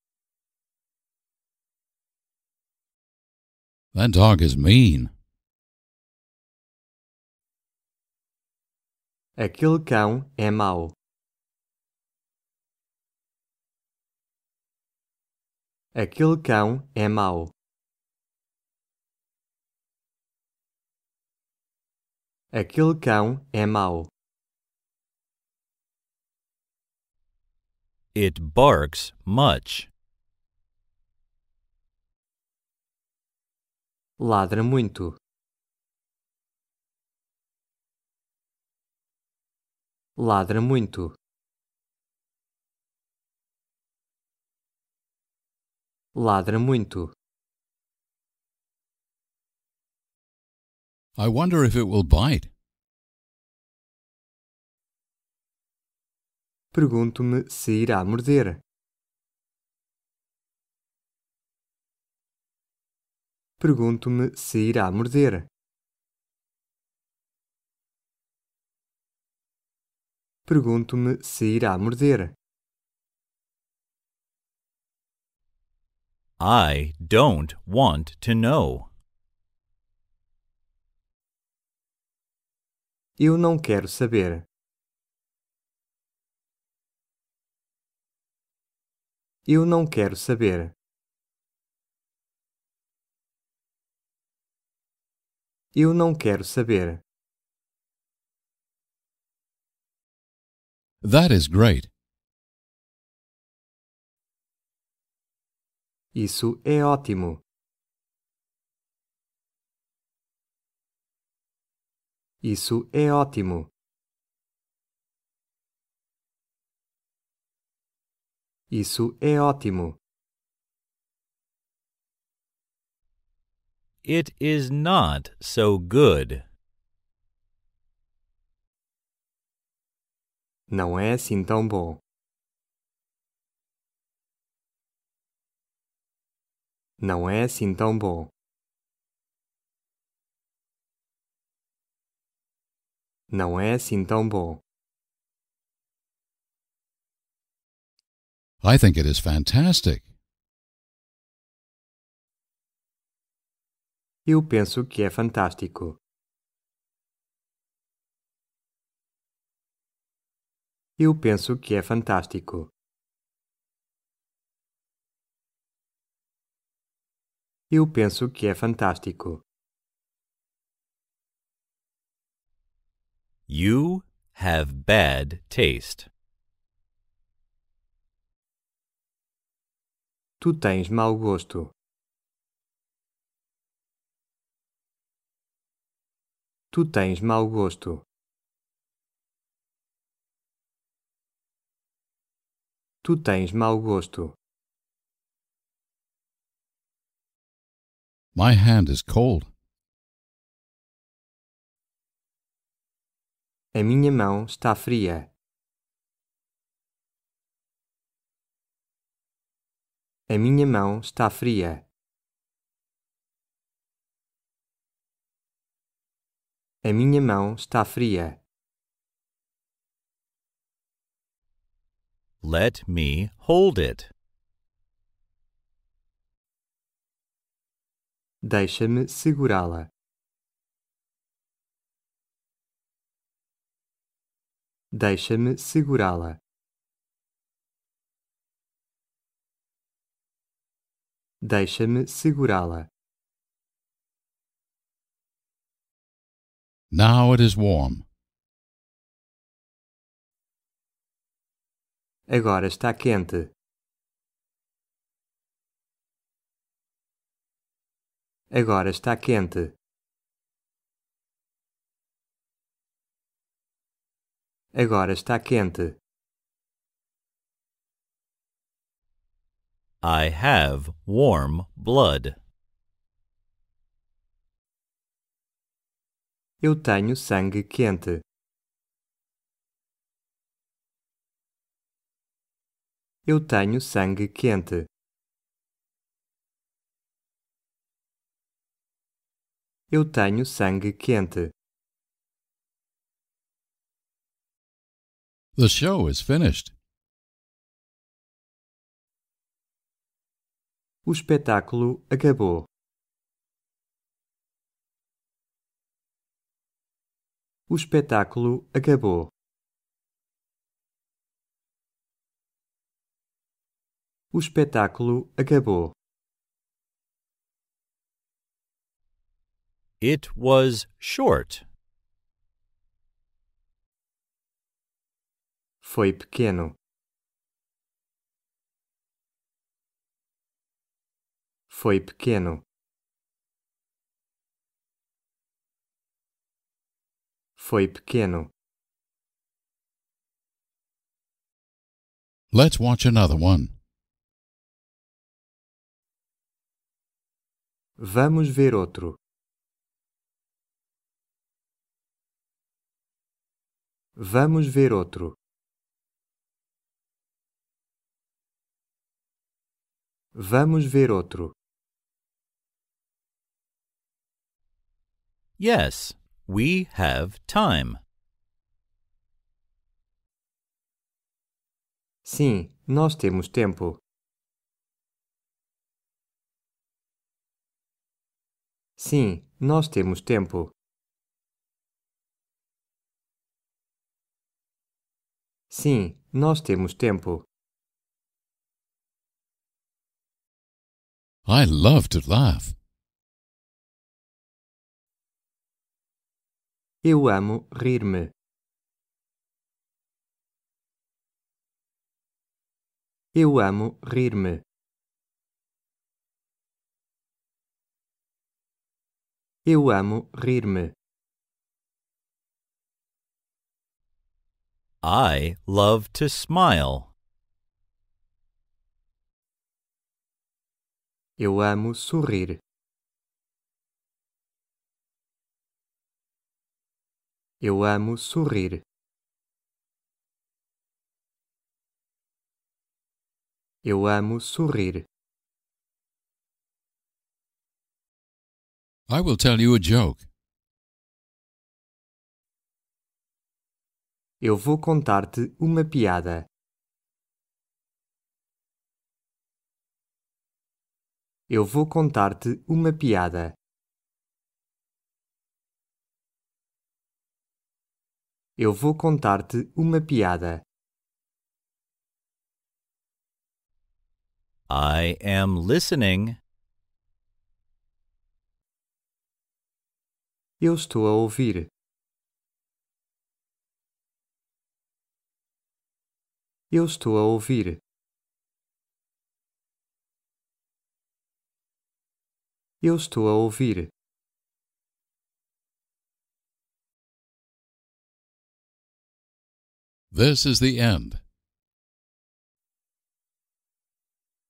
That dog is mean. Aquele cão é mau. Aquele cão é mau. Aquele cão é mau. It barks much. Ladra muito. Ladra muito. ladra muito. I wonder if it will bite. Pergunto-me se irá morder. Pergunto-me se irá morder. Pergunto-me se irá morder. I don't want to know. Eu não quero saber. Eu não quero saber. Eu não quero saber. That is great. Isso é ótimo. Isso é ótimo. Isso é ótimo. It is not so good. Não é assim tão bom. não é assim tão bom. Não é assim tão bom. I think it is fantastic. Eu penso que é fantástico. Eu penso que é fantástico. Eu penso que é fantástico. You have bad taste. Tu tens mau gosto. Tu tens mau gosto. Tu tens mau gosto. My hand is cold. A minha mão está fria. A minha mão está fria. A minha mão está fria. Let me hold it. Deixa-me segurá-la. Deixa-me segurá-la. Deixa-me segurá-la. Now it is warm. Agora está quente. Agora está quente. Agora está quente. I have warm blood. Eu tenho sangue quente. Eu tenho sangue quente. Eu tenho sangue quente. The show is finished. O espetáculo acabou. O espetáculo acabou. O espetáculo acabou. It was short. Foi pequeno. Foi pequeno. Foi pequeno. Let's watch another one. Vamos ver outro. Vamos ver outro. Vamos ver outro. Yes, we have time. Sim, nós temos tempo. Sim, nós temos tempo. Sim, nós temos tempo. I love to laugh. Eu amo rir-me. Eu amo rir-me. Eu amo rir-me. I love to smile. Eu amo sorrir. Eu amo sorrir. Eu amo sorrir. I will tell you a joke. Eu vou contar-te uma piada. Eu vou contar-te uma piada. Eu vou contar-te uma piada. I am listening. Eu estou a ouvir. Eu estou a ouvir. Eu estou a ouvir. This is the end.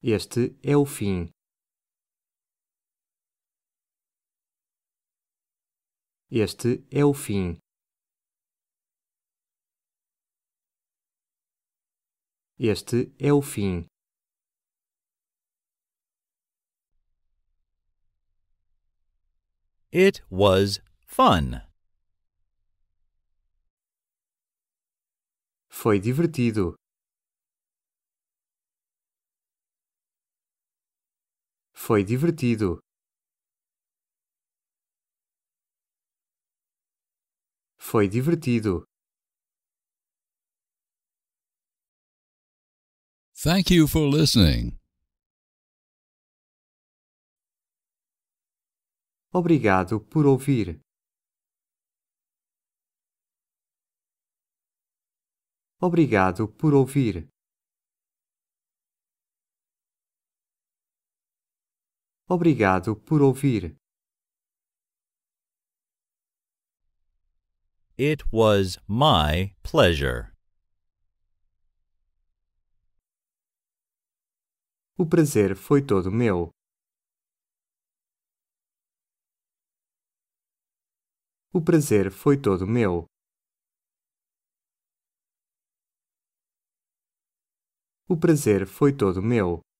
Este é o fim. Este é o fim. Este é o fim. It was fun. Foi divertido. Foi divertido. Foi divertido. Thank you for listening. Obrigado por ouvir. Obrigado por ouvir. Obrigado por ouvir. It was my pleasure. O prazer foi todo meu. O prazer foi todo meu. O prazer foi todo meu.